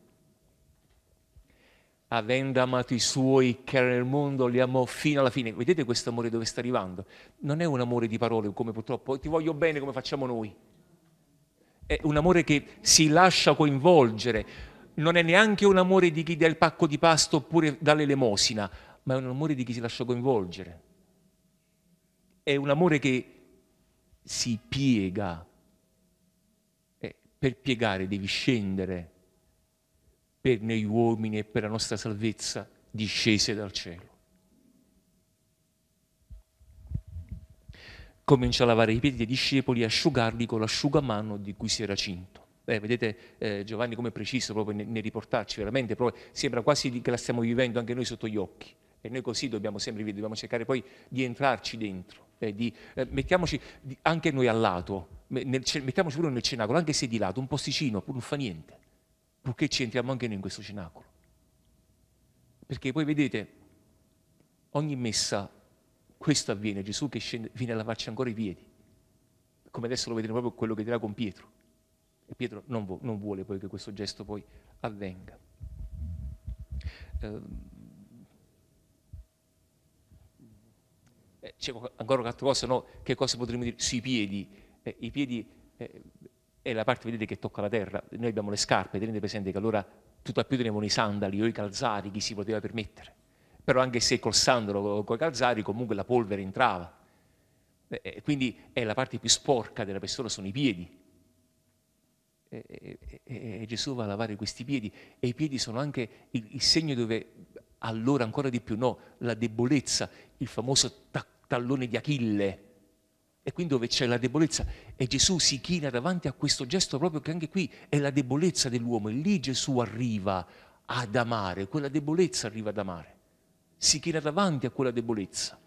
Avendo amato i suoi che erano nel mondo, li amò fino alla fine. Vedete questo amore dove sta arrivando? Non è un amore di parole, come purtroppo ti voglio bene come facciamo noi. È un amore che si lascia coinvolgere. Non è neanche un amore di chi dà il pacco di pasto oppure dà l'elemosina, ma è un amore di chi si lascia coinvolgere è un amore che si piega. Eh, per piegare devi scendere per noi uomini e per la nostra salvezza discese dal cielo. Comincia a lavare i piedi dei discepoli e asciugarli con l'asciugamano di cui si era cinto. Eh, vedete eh, Giovanni come è preciso proprio nel, nel riportarci, veramente proprio, sembra quasi che la stiamo vivendo anche noi sotto gli occhi. E noi così dobbiamo sempre dobbiamo cercare poi di entrarci dentro eh, di, eh, mettiamoci anche noi al lato, nel, mettiamoci pure nel cenacolo, anche se di lato, un posticino, pure non fa niente, purché ci entriamo anche noi in questo cenacolo. Perché poi vedete, ogni messa questo avviene, Gesù che scende, viene a lavarci ancora i piedi, come adesso lo vedremo proprio quello che dirà con Pietro. E Pietro non, vo- non vuole poi che questo gesto poi avvenga. Eh, Eh, c'è ancora un'altra cosa, no? che cosa potremmo dire sui piedi? Eh, I piedi eh, è la parte, vedete, che tocca la terra, noi abbiamo le scarpe, tenete presente che allora tutto a più tenevano i sandali o i calzari, chi si poteva permettere, però anche se col sandalo o con i calzari comunque la polvere entrava, eh, eh, quindi è la parte più sporca della persona, sono i piedi. E, eh, Gesù va a lavare questi piedi e i piedi sono anche il, il segno dove allora ancora di più no, la debolezza, il famoso taccone tallone di Achille e quindi dove c'è la debolezza. E Gesù si china davanti a questo gesto proprio che anche qui è la debolezza dell'uomo e lì Gesù arriva ad amare, quella debolezza arriva ad amare, si china davanti a quella debolezza.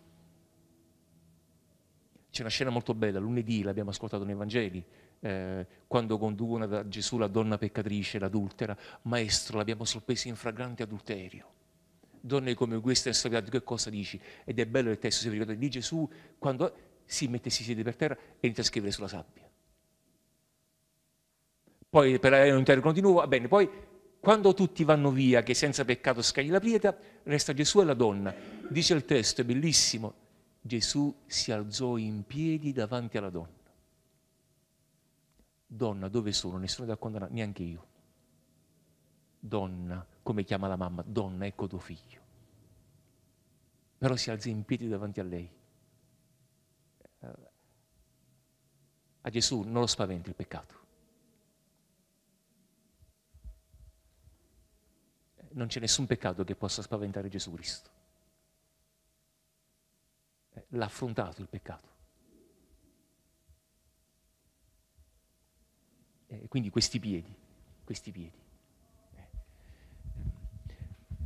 C'è una scena molto bella, lunedì l'abbiamo ascoltato nei Vangeli, eh, quando conducono da Gesù la donna peccatrice, l'adultera, maestro, l'abbiamo sorpresa in fragrante adulterio donne come questa nel sangue, di che cosa dici? Ed è bello il testo, si ricorda di Gesù quando si mette, si siede per terra e inizia a scrivere sulla sabbia. Poi per lo interrogano di nuovo, va bene, poi quando tutti vanno via, che senza peccato scagli la pietra, resta Gesù e la donna. Dice il testo, è bellissimo, Gesù si alzò in piedi davanti alla donna. Donna, dove sono? Nessuno ha condannato, neanche io. Donna, come chiama la mamma, donna, ecco tuo figlio. Però si alza in piedi davanti a lei. Eh, a Gesù non lo spaventa il peccato. Non c'è nessun peccato che possa spaventare Gesù Cristo. Eh, l'ha affrontato il peccato. E eh, quindi questi piedi, questi piedi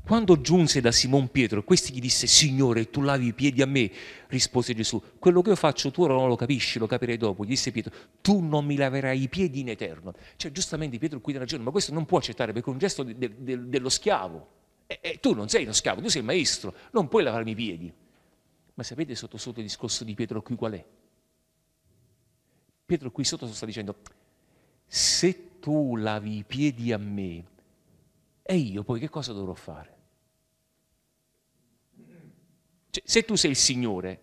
quando giunse da Simon Pietro, questi gli disse, Signore, tu lavi i piedi a me, rispose Gesù, quello che io faccio tu ora non lo capisci, lo capirei dopo. Gli disse Pietro, tu non mi laverai i piedi in eterno. Cioè giustamente Pietro qui ha ragione, ma questo non può accettare perché è un gesto de- de- dello schiavo. E-, e tu non sei uno schiavo, tu sei il maestro, non puoi lavarmi i piedi. Ma sapete sotto sotto il discorso di Pietro qui qual è? Pietro qui sotto sta dicendo, se tu lavi i piedi a me, e io poi che cosa dovrò fare? Cioè, se tu sei il Signore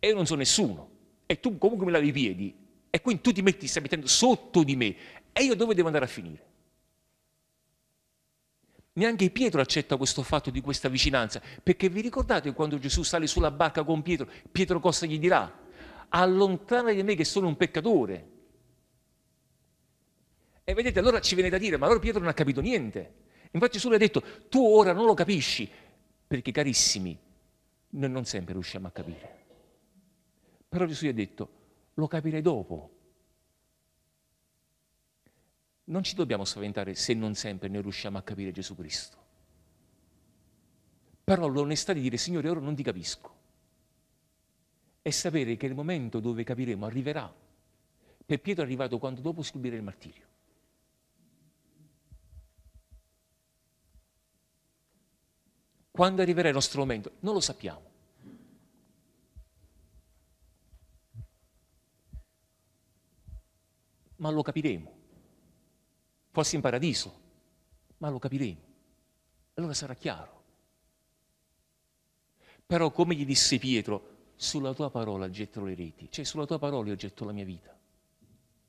e io non so nessuno, e tu comunque mi lavi i piedi, e quindi tu ti metti, stai mettendo sotto di me, e io dove devo andare a finire? Neanche Pietro accetta questo fatto di questa vicinanza, perché vi ricordate quando Gesù sale sulla barca con Pietro, Pietro cosa gli dirà? Allontana di me che sono un peccatore. E vedete, allora ci viene da dire, ma allora Pietro non ha capito niente. Infatti Gesù gli ha detto, tu ora non lo capisci, perché carissimi, noi non sempre riusciamo a capire. Però Gesù gli ha detto, lo capirei dopo. Non ci dobbiamo spaventare se non sempre noi riusciamo a capire Gesù Cristo. Però l'onestà di dire, Signore, ora non ti capisco. E sapere che il momento dove capiremo arriverà. Per Pietro è arrivato quando dopo subire il martirio. Quando arriverà il nostro momento? Non lo sappiamo. Ma lo capiremo. Forse in paradiso, ma lo capiremo. Allora sarà chiaro. Però come gli disse Pietro, sulla tua parola getto le reti, cioè sulla tua parola io getto la mia vita,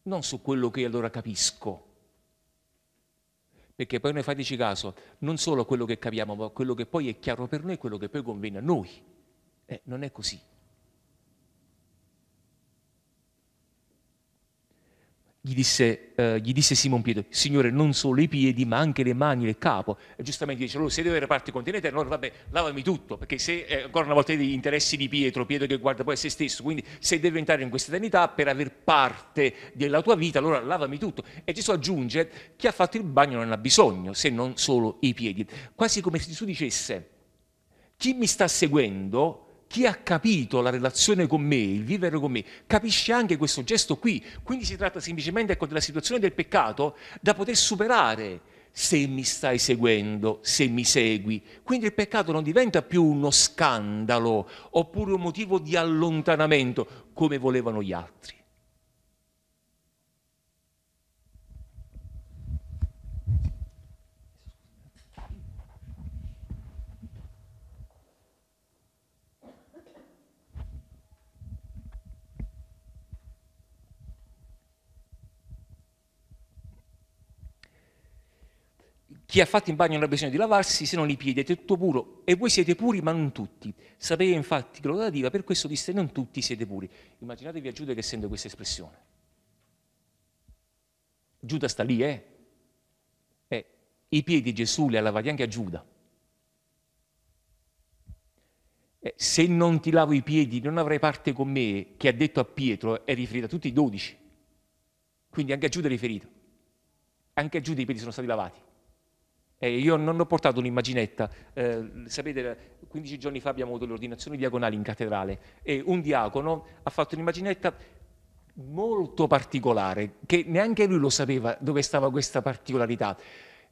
non su quello che allora capisco perché poi noi fateci caso non solo quello che capiamo, ma quello che poi è chiaro per noi e quello che poi conviene a noi. Eh, non è così. Gli disse, eh, gli disse Simon Pietro, Signore, non solo i piedi, ma anche le mani e il capo. E giustamente dice, allora, se devo reparti con te in eterno, allora vabbè, lavami tutto, perché se, eh, ancora una volta, gli interessi di Pietro, Pietro che guarda poi a se stesso, quindi se devi entrare in questa eternità per aver parte della tua vita, allora lavami tutto. E Gesù aggiunge, chi ha fatto il bagno non ha bisogno, se non solo i piedi. Quasi come se Gesù dicesse, chi mi sta seguendo chi ha capito la relazione con me, il vivere con me, capisce anche questo gesto qui. Quindi si tratta semplicemente ecco, della situazione del peccato da poter superare se mi stai seguendo, se mi segui. Quindi il peccato non diventa più uno scandalo oppure un motivo di allontanamento come volevano gli altri. Chi ha fatto in bagno non ha bisogno di lavarsi se non i piedi, è tutto puro. E voi siete puri, ma non tutti. Sapeva infatti che l'ora diva, per questo disse non tutti siete puri. Immaginatevi a Giuda che sente questa espressione. Giuda sta lì, eh? eh I piedi Gesù li ha lavati anche a Giuda. Eh, se non ti lavo i piedi non avrai parte con me, che ha detto a Pietro, è riferito a tutti i dodici. Quindi anche a Giuda è riferito. Anche a Giuda i piedi sono stati lavati. Eh, io non ho portato un'immaginetta, eh, sapete 15 giorni fa abbiamo avuto le ordinazioni diagonali in cattedrale e un diacono ha fatto un'immaginetta molto particolare, che neanche lui lo sapeva dove stava questa particolarità.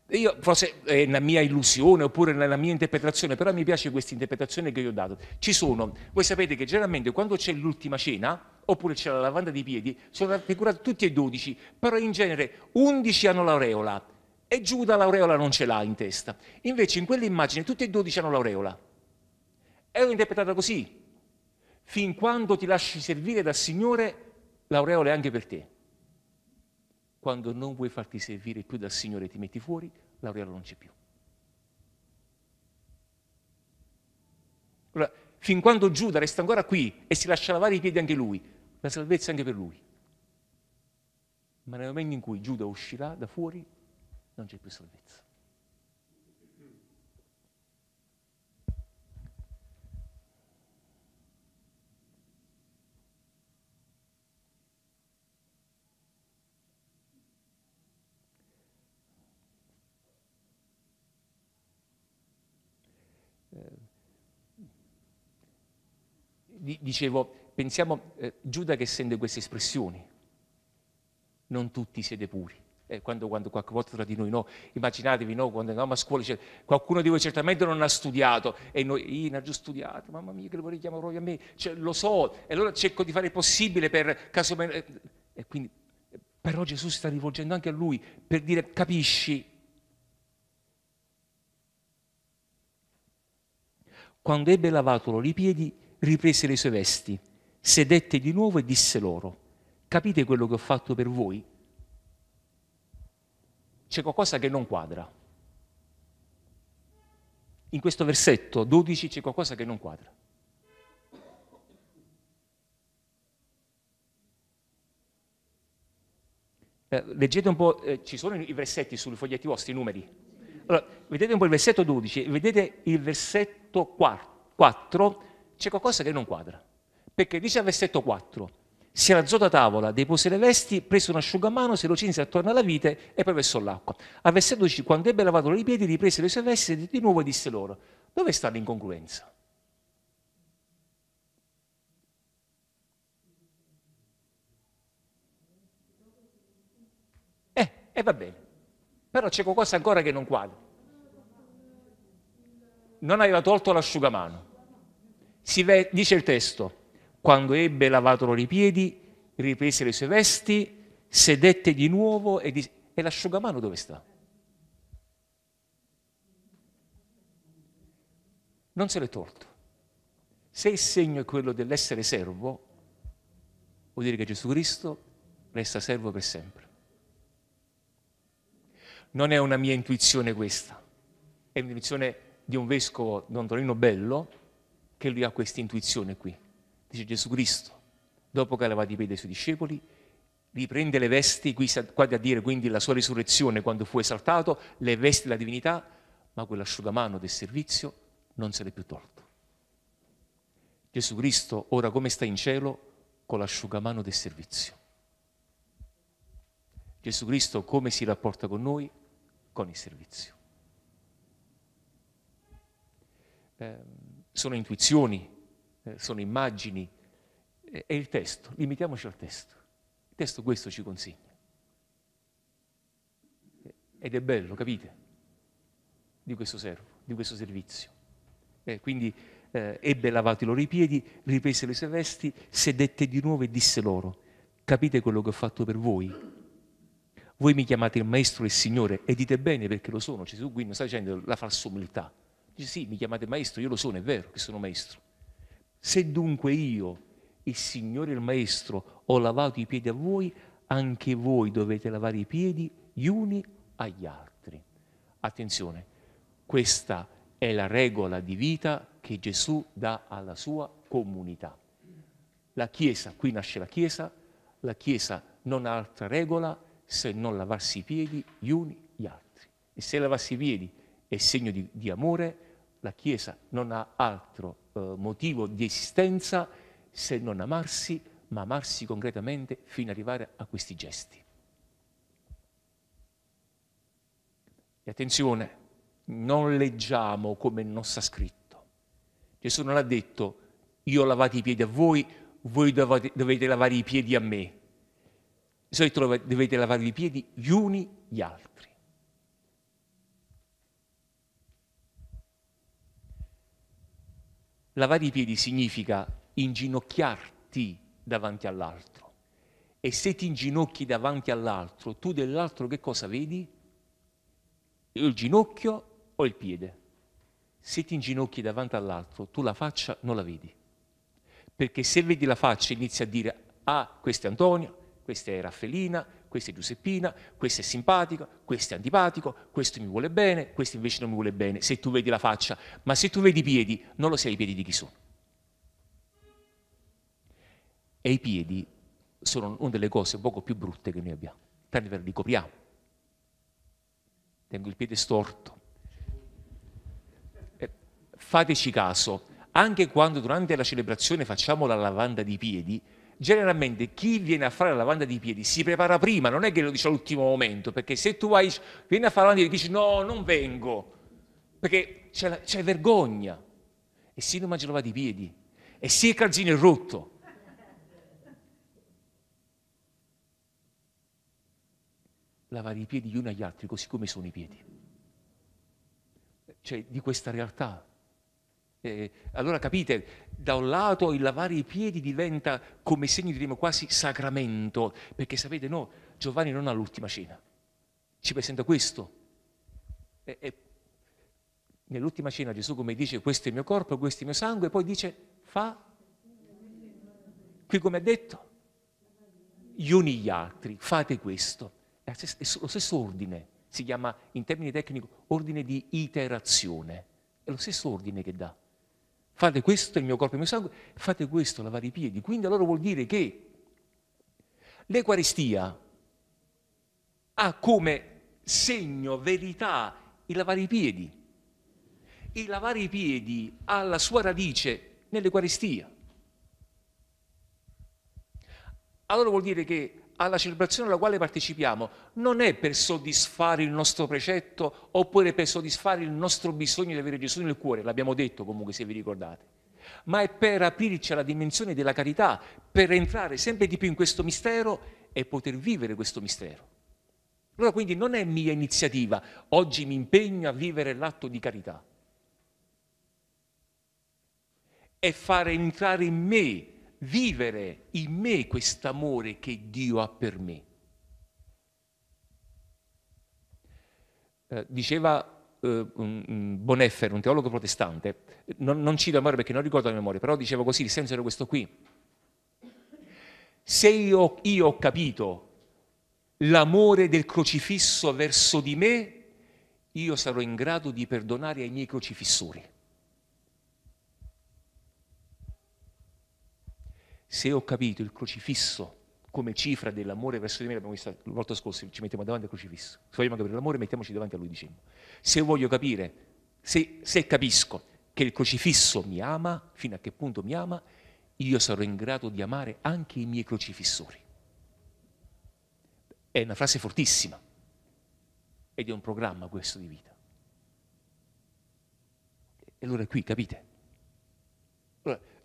Io, forse è una mia illusione oppure una mia interpretazione, però mi piace questa interpretazione che io ho dato. Ci sono, voi sapete che generalmente quando c'è l'ultima cena, oppure c'è la lavanda di piedi, sono raffigurati tutti e dodici, però in genere undici hanno l'aureola, e Giuda l'aureola non ce l'ha in testa. Invece in quell'immagine tutti e dodici hanno l'aureola. È interpretata così. Fin quando ti lasci servire dal Signore, l'aureola è anche per te. Quando non vuoi farti servire più dal Signore e ti metti fuori, l'aureola non c'è più. Allora, fin quando Giuda resta ancora qui e si lascia lavare i piedi anche lui, la salvezza è anche per lui. Ma nel momento in cui Giuda uscirà da fuori, non c'è più salvezza. Eh, dicevo, pensiamo eh, Giuda che sente queste espressioni, non tutti siete puri. Eh, quando, quando, qualche volta tra di noi, no? immaginatevi, no? quando andiamo a scuola, cioè, qualcuno di voi certamente non ha studiato e noi, io non ho studiato, mamma mia che lo vorrei chiamare proprio a me, cioè, lo so, e allora cerco di fare il possibile per caso... Eh, e quindi, però Gesù si sta rivolgendo anche a lui per dire capisci. Quando ebbe lavato loro i piedi, riprese le sue vesti, sedette di nuovo e disse loro, capite quello che ho fatto per voi? c'è qualcosa che non quadra. In questo versetto 12 c'è qualcosa che non quadra. Eh, leggete un po', eh, ci sono i versetti sui foglietti vostri, i numeri. Allora, vedete un po' il versetto 12, vedete il versetto 4, c'è qualcosa che non quadra. Perché dice al versetto 4, si alzò da tavola, depose le vesti, prese un asciugamano, se lo cinse attorno alla vite e poi verso l'acqua. Al versetto 12, quando ebbe lavato i piedi, riprese le sue vesti di nuovo e disse loro, dove sta l'incongruenza? Eh, e eh, va bene, però c'è qualcosa ancora che non quadra. Non aveva tolto l'asciugamano. Ve- dice il testo, quando ebbe lavato loro i piedi, riprese le sue vesti, sedette di nuovo e disse, e l'asciugamano dove sta? Non se l'è tolto. Se il segno è quello dell'essere servo, vuol dire che Gesù Cristo resta servo per sempre. Non è una mia intuizione questa, è un'intuizione di un vescovo, Don Torino Bello, che lui ha questa intuizione qui dice Gesù Cristo, dopo che ha lavato i piedi ai suoi discepoli, riprende le vesti, qui quasi a dire quindi la sua risurrezione quando fu esaltato, le vesti della divinità, ma quell'asciugamano del servizio non se l'è più tolto. Gesù Cristo ora come sta in cielo con l'asciugamano del servizio. Gesù Cristo come si rapporta con noi? Con il servizio. Eh, sono intuizioni, eh, sono immagini, eh, è il testo, limitiamoci al testo. Il testo questo ci consegna. Eh, ed è bello, capite, di questo servo, di questo servizio. Eh, quindi ebbe lavati i loro i piedi, riprese le sue vesti, sedette di nuovo e disse loro, capite quello che ho fatto per voi? Voi mi chiamate il Maestro e il Signore e dite bene perché lo sono. Gesù qui non sta dicendo la falsa umiltà. Dice sì, mi chiamate Maestro, io lo sono, è vero che sono Maestro. Se dunque io, il Signore e il Maestro, ho lavato i piedi a voi, anche voi dovete lavare i piedi gli uni agli altri. Attenzione, questa è la regola di vita che Gesù dà alla sua comunità. La Chiesa, qui nasce la Chiesa, la Chiesa non ha altra regola se non lavarsi i piedi gli uni gli altri. E se lavarsi i piedi è segno di, di amore, la Chiesa non ha altro eh, motivo di esistenza se non amarsi, ma amarsi concretamente fino ad arrivare a questi gesti. E attenzione, non leggiamo come non sta scritto. Gesù non ha detto io ho lavato i piedi a voi, voi dovete, dovete lavare i piedi a me. Di solito dovete lavare i piedi gli uni gli altri. Lavare i piedi significa inginocchiarti davanti all'altro. E se ti inginocchi davanti all'altro, tu dell'altro che cosa vedi? Il ginocchio o il piede? Se ti inginocchi davanti all'altro, tu la faccia non la vedi. Perché se vedi la faccia inizi a dire, ah, questo è Antonio, questa è Raffelina, questa è Giuseppina, questa è simpatica, questo è antipatico, questo mi vuole bene, questo invece non mi vuole bene, se tu vedi la faccia, ma se tu vedi i piedi, non lo sai i piedi di chi sono. E i piedi sono una delle cose poco più brutte che noi abbiamo, tranne per li copriamo. Tengo il piede storto. E eh, fateci caso, anche quando durante la celebrazione facciamo la lavanda di piedi, generalmente chi viene a fare la lavanda di piedi si prepara prima, non è che lo dice all'ultimo momento, perché se tu vai, vieni a fare la lavanda di piedi dici no, non vengo, perché c'è, la, c'è vergogna. E si non mangia la lavanda di piedi, e si il calzino è rotto. Lavare i piedi gli uni agli altri così come sono i piedi. Cioè di questa realtà eh, allora capite, da un lato il lavare i piedi diventa come segno, diremmo quasi, sacramento, perché sapete no, Giovanni non ha l'ultima cena, ci presenta questo. E, e nell'ultima cena Gesù come dice questo è il mio corpo, questo è il mio sangue, e poi dice fa, qui come ha detto, gli uni gli altri, fate questo. È lo stesso ordine, si chiama in termini tecnici ordine di iterazione, è lo stesso ordine che dà. Fate questo, il mio corpo e il mio sangue, fate questo, lavare i piedi. Quindi allora vuol dire che l'Eucaristia ha come segno, verità, il lavare i piedi. Il lavare i piedi ha la sua radice nell'Eucaristia. Allora vuol dire che alla celebrazione alla quale partecipiamo non è per soddisfare il nostro precetto oppure per soddisfare il nostro bisogno di avere Gesù nel cuore, l'abbiamo detto comunque se vi ricordate, ma è per aprirci alla dimensione della carità, per entrare sempre di più in questo mistero e poter vivere questo mistero. Allora quindi non è mia iniziativa, oggi mi impegno a vivere l'atto di carità. e fare entrare in me vivere in me quest'amore che Dio ha per me. Eh, diceva eh, Boneffer, un teologo protestante, non, non cito amore perché non ricordo la memoria, però diceva così, il senso era questo qui. Se io, io ho capito l'amore del crocifisso verso di me, io sarò in grado di perdonare ai miei crocifissori. se ho capito il crocifisso come cifra dell'amore verso di me, l'abbiamo visto la volta scorsa, ci mettiamo davanti al crocifisso. Se vogliamo capire l'amore, mettiamoci davanti a lui, diciamo. Se voglio capire, se, se capisco che il crocifisso mi ama, fino a che punto mi ama, io sarò in grado di amare anche i miei crocifissori. È una frase fortissima ed è un programma questo di vita. E allora qui, capite?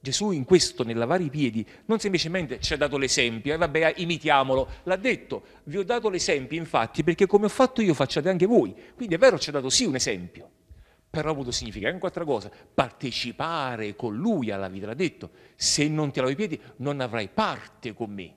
Gesù in questo, nel lavare i piedi, non semplicemente ci ha dato l'esempio, e eh, vabbè, eh, imitiamolo, l'ha detto, vi ho dato l'esempio infatti perché come ho fatto io facciate anche voi. Quindi è vero, ci ha dato sì un esempio, però ha avuto significare anche un'altra cosa, partecipare con lui alla vita, l'ha detto, se non ti lavo i piedi non avrai parte con me.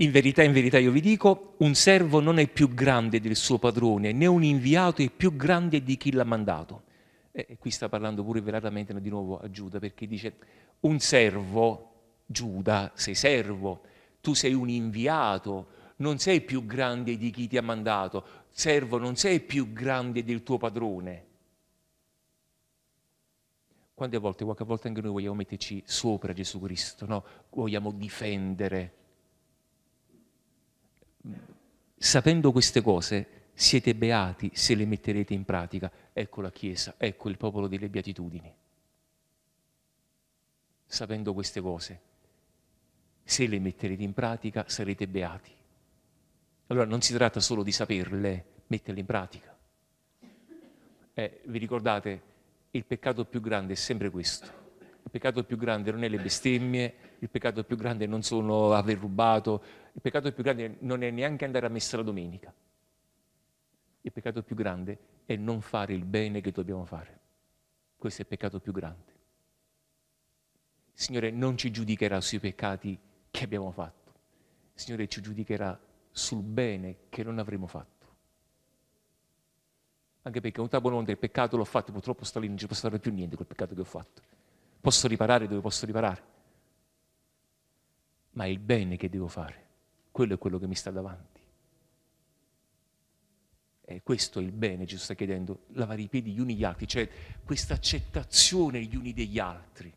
In verità, in verità io vi dico, un servo non è più grande del suo padrone, né un inviato è più grande di chi l'ha mandato. E qui sta parlando pure velatamente di nuovo a Giuda, perché dice, un servo, Giuda, sei servo, tu sei un inviato, non sei più grande di chi ti ha mandato, servo, non sei più grande del tuo padrone. Quante volte, qualche volta anche noi vogliamo metterci sopra Gesù Cristo, no? Vogliamo difendere sapendo queste cose, siete beati se le metterete in pratica. Ecco la Chiesa, ecco il popolo delle beatitudini. Sapendo queste cose, se le metterete in pratica sarete beati. Allora non si tratta solo di saperle, metterle in pratica. Eh, vi ricordate, il peccato più grande è sempre questo. Il peccato più grande non è le bestemmie, il peccato più grande non sono aver rubato, il peccato più grande non è neanche andare a messa la domenica. Il peccato più grande è non fare il bene che dobbiamo fare. Questo è il peccato più grande. Il Signore non ci giudicherà sui peccati che abbiamo fatto. Il Signore ci giudicherà sul bene che non avremo fatto. Anche perché un buona onda il peccato l'ho fatto, purtroppo sta lì, non ci posso fare più niente quel peccato che ho fatto. Posso riparare dove posso riparare. Ma è il bene che devo fare quello è quello che mi sta davanti. E questo è il bene, Gesù sta chiedendo, lavare i piedi gli uni gli altri, cioè questa accettazione gli uni degli altri.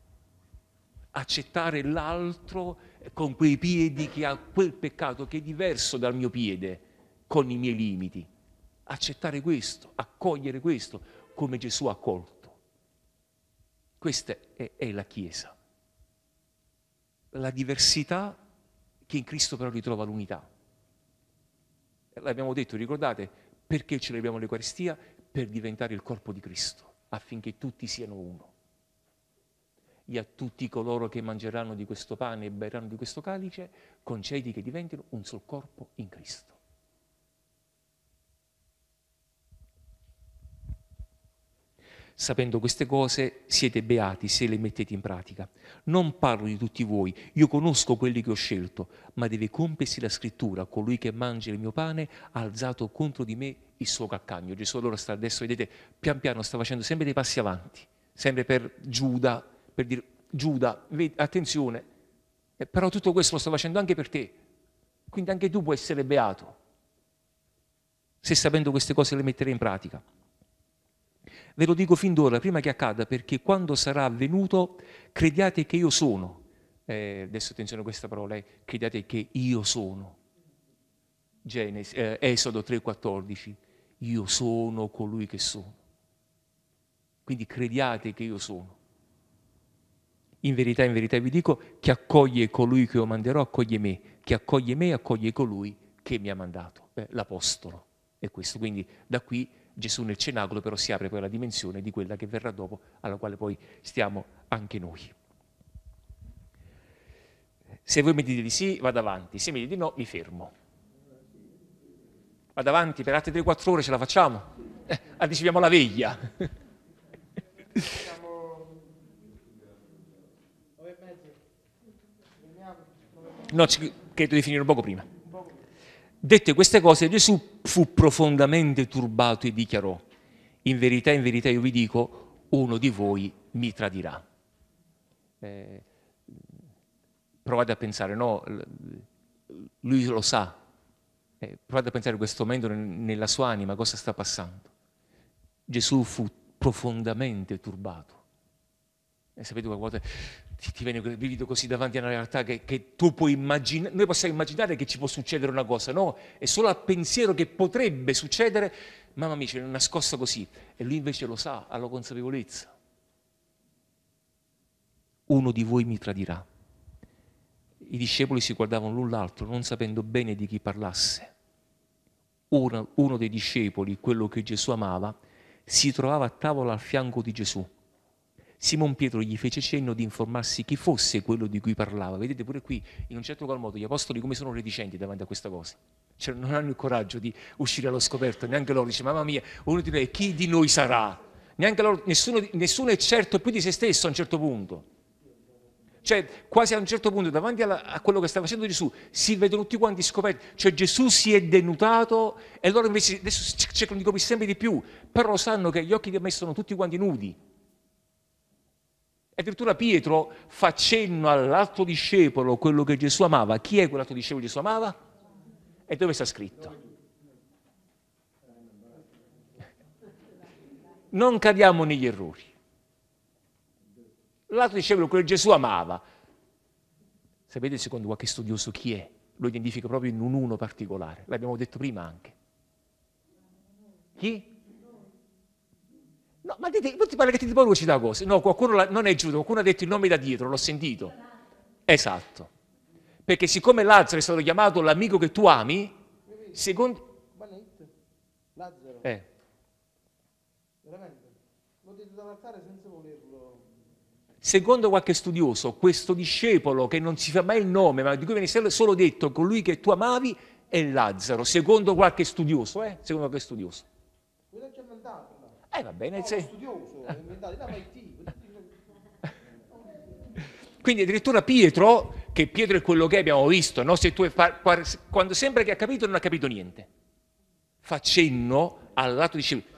Accettare l'altro con quei piedi che ha quel peccato che è diverso dal mio piede, con i miei limiti. Accettare questo, accogliere questo, come Gesù ha accolto. Questa è, è la Chiesa. La diversità che in Cristo però ritrova l'unità. L'abbiamo detto, ricordate, perché celebriamo l'Eucaristia? Per diventare il corpo di Cristo, affinché tutti siano uno. E a tutti coloro che mangeranno di questo pane e berranno di questo calice, concedi che diventino un sol corpo in Cristo. sapendo queste cose siete beati se le mettete in pratica. Non parlo di tutti voi, io conosco quelli che ho scelto, ma deve compiersi la scrittura, colui che mangia il mio pane ha alzato contro di me il suo caccagno. Gesù allora sta adesso, vedete, pian piano sta facendo sempre dei passi avanti, sempre per Giuda, per dire Giuda, attenzione, eh, però tutto questo lo sto facendo anche per te, quindi anche tu puoi essere beato, se sapendo queste cose le metterei in pratica. Ve lo dico fin d'ora, prima che accada, perché quando sarà avvenuto, crediate che io sono. Eh, adesso attenzione a questa parola, eh, crediate che io sono. Genesi, eh, Esodo 3,14, io sono colui che sono. Quindi crediate che io sono. In verità, in verità vi dico, chi accoglie colui che io manderò, accoglie me. Chi accoglie me, accoglie colui che mi ha mandato, eh, l'Apostolo è questo. Quindi da qui Gesù nel cenacolo però si apre poi la dimensione di quella che verrà dopo, alla quale poi stiamo anche noi. Se voi mi dite di sì, vado avanti, se mi dite di no, mi fermo. Vado avanti, per altre 3-4 ore ce la facciamo, eh, anticipiamo la veglia. No, credo di finire un poco prima. Dette queste cose Gesù fu profondamente turbato e dichiarò, in verità, in verità io vi dico, uno di voi mi tradirà. Eh, provate a pensare, no, lui lo sa, eh, provate a pensare in questo momento nella sua anima cosa sta passando. Gesù fu profondamente turbato. E sapete qualcosa? ti, ti viene vivido così davanti a una realtà che, che tu puoi immaginare, noi possiamo immaginare che ci può succedere una cosa, no, è solo al pensiero che potrebbe succedere, mamma mia, c'è una scossa così, e lui invece lo sa, ha la consapevolezza. Uno di voi mi tradirà. I discepoli si guardavano l'un l'altro, non sapendo bene di chi parlasse. Uno, uno dei discepoli, quello che Gesù amava, si trovava a tavola al fianco di Gesù Simon Pietro gli fece cenno di informarsi chi fosse quello di cui parlava. Vedete pure qui, in un certo qual modo, gli apostoli come sono reticenti davanti a questa cosa. Cioè, non hanno il coraggio di uscire allo scoperto, neanche loro dice, mamma mia, uno di noi, chi di noi sarà? Loro, nessuno, nessuno, è certo più di se stesso a un certo punto. Cioè, quasi a un certo punto, davanti alla, a quello che sta facendo Gesù, si vedono tutti quanti scoperti. Cioè, Gesù si è denutato e loro invece adesso cercano di capire sempre di più, però sanno che gli occhi di me sono tutti quanti nudi Addirittura Pietro fa cenno all'altro discepolo, quello che Gesù amava. Chi è quell'altro discepolo che Gesù amava? E dove sta scritto? Non cadiamo negli errori. L'altro discepolo, quello che Gesù amava. Sapete secondo qualche studioso chi è? Lo identifica proprio in un uno particolare. L'abbiamo detto prima anche. Chi? No, ma dite, voi ti parlerete di Borucci da cose. No, qualcuno non è giudice, qualcuno ha detto il nome da dietro, l'ho sentito. Esatto. Perché siccome Lazzaro è stato chiamato l'amico che tu ami, secondo... Lazzaro. Eh. Veramente. L'ho detto alzare senza volerlo. Secondo qualche studioso, questo discepolo che non si fa mai il nome, ma di cui viene solo detto colui che tu amavi, è Lazzaro, secondo qualche studioso, eh? Secondo qualche studioso. Quello che è andato. Eh va bene, no, sì. studioso, Quindi addirittura Pietro, che Pietro è quello che abbiamo visto, no? Se par- quando sembra che ha capito non ha capito niente, fa cenno al lato discepolo.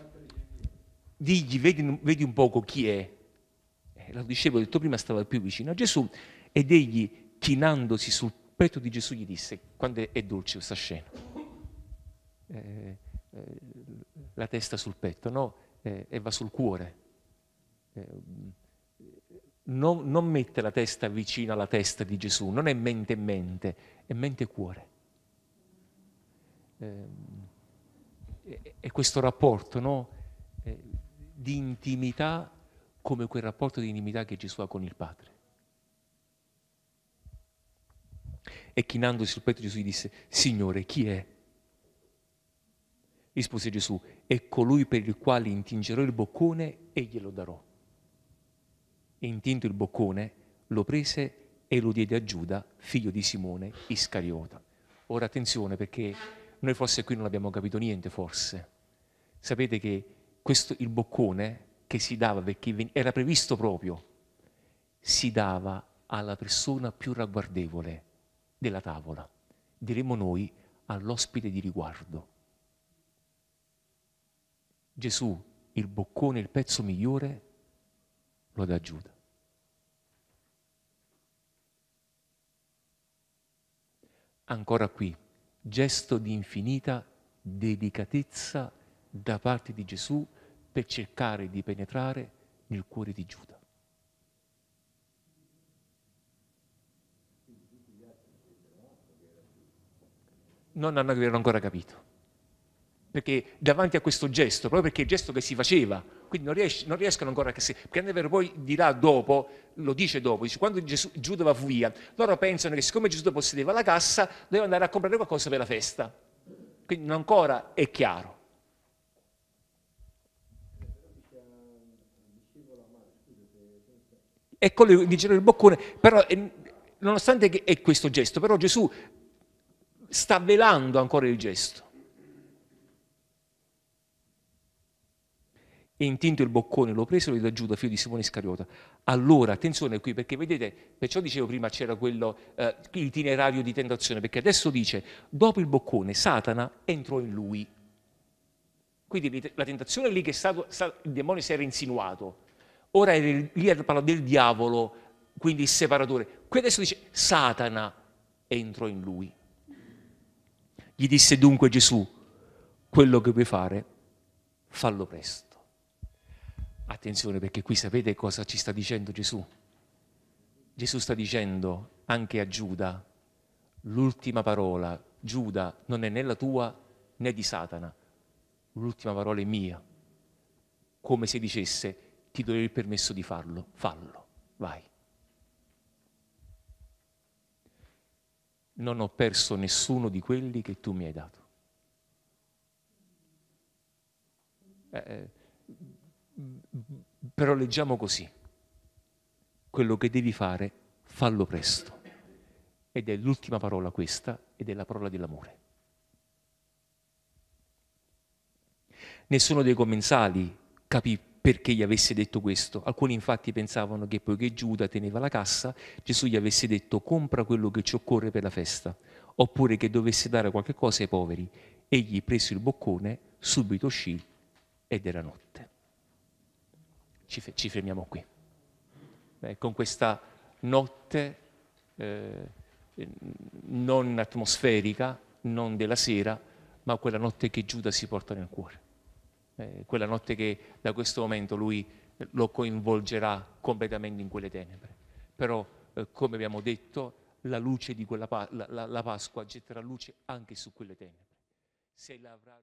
Digli, vedi, vedi, un poco chi è. Eh, lato discepolo, detto prima, stava più vicino a Gesù ed egli, chinandosi sul petto di Gesù, gli disse, quando è, è dolce questa scena, eh, eh, la testa sul petto, no? eh, e va sul cuore. Eh, non, non, mette la testa vicino alla testa di Gesù, non è mente e mente, è mente e cuore. Eh, è questo rapporto no? Eh, di intimità come quel rapporto di intimità che Gesù ha con il Padre. E chinandosi sul petto Gesù gli disse, Signore, chi è Rispose Gesù, è colui per il quale intingerò il boccone e glielo darò. E intinto il boccone, lo prese e lo diede a Giuda, figlio di Simone Iscariota. Ora attenzione perché noi forse qui non abbiamo capito niente, forse. Sapete che questo, il boccone che si dava, perché era previsto proprio, si dava alla persona più ragguardevole della tavola, diremmo noi all'ospite di riguardo. Gesù, il boccone, il pezzo migliore, lo dà Giuda. Ancora qui, gesto di infinita delicatezza da parte di Gesù per cercare di penetrare nel cuore di Giuda. Non hanno ancora capito perché davanti a questo gesto, proprio perché è il gesto che si faceva, quindi non, ries- non riescono ancora a capire, perché Andrea poi di là dopo, lo dice dopo, dice quando Gesù, Giuda va via, loro pensano che siccome Gesù possedeva la cassa, doveva andare a comprare qualcosa per la festa, quindi non ancora è chiaro. Ecco lui gli girò il boccone, però è, ehm, nonostante è questo gesto, però Gesù sta velando ancora il gesto. e intinto il boccone lo presero e lo da Giuda, figlio di Simone Scariota. Allora, attenzione qui, perché vedete, perciò dicevo prima c'era quello eh, itinerario di tentazione, perché adesso dice, dopo il boccone Satana entrò in lui. Quindi la tentazione è lì che stato, stato, il demonio si era insinuato. Ora era, lì era parla del diavolo, quindi il separatore. Qui adesso dice, Satana entrò in lui. Gli disse dunque Gesù, quello che puoi fare, fallo presto. Attenzione perché qui sapete cosa ci sta dicendo Gesù? Gesù sta dicendo anche a Giuda l'ultima parola, Giuda non è né la tua né di Satana, l'ultima parola è mia, come se dicesse ti do il permesso di farlo, fallo, vai. Non ho perso nessuno di quelli che tu mi hai dato. Eh, eh però leggiamo così, quello che devi fare, fallo presto. Ed è l'ultima parola questa, ed è la parola dell'amore. Nessuno dei commensali capì perché gli avesse detto questo. Alcuni infatti pensavano che poiché Giuda teneva la cassa, Gesù gli avesse detto compra quello che ci occorre per la festa, oppure che dovesse dare qualche cosa ai poveri. Egli preso il boccone, subito uscì ed era notte ci, ci fermiamo qui. Eh, con questa notte eh, non atmosferica, non della sera, ma quella notte che Giuda si porta nel cuore. Eh, quella notte che da questo momento lui lo coinvolgerà completamente in quelle tenebre. Però, eh, come abbiamo detto, la luce di quella la, la, la Pasqua getterà luce anche su quelle tenebre. Se l'avrà...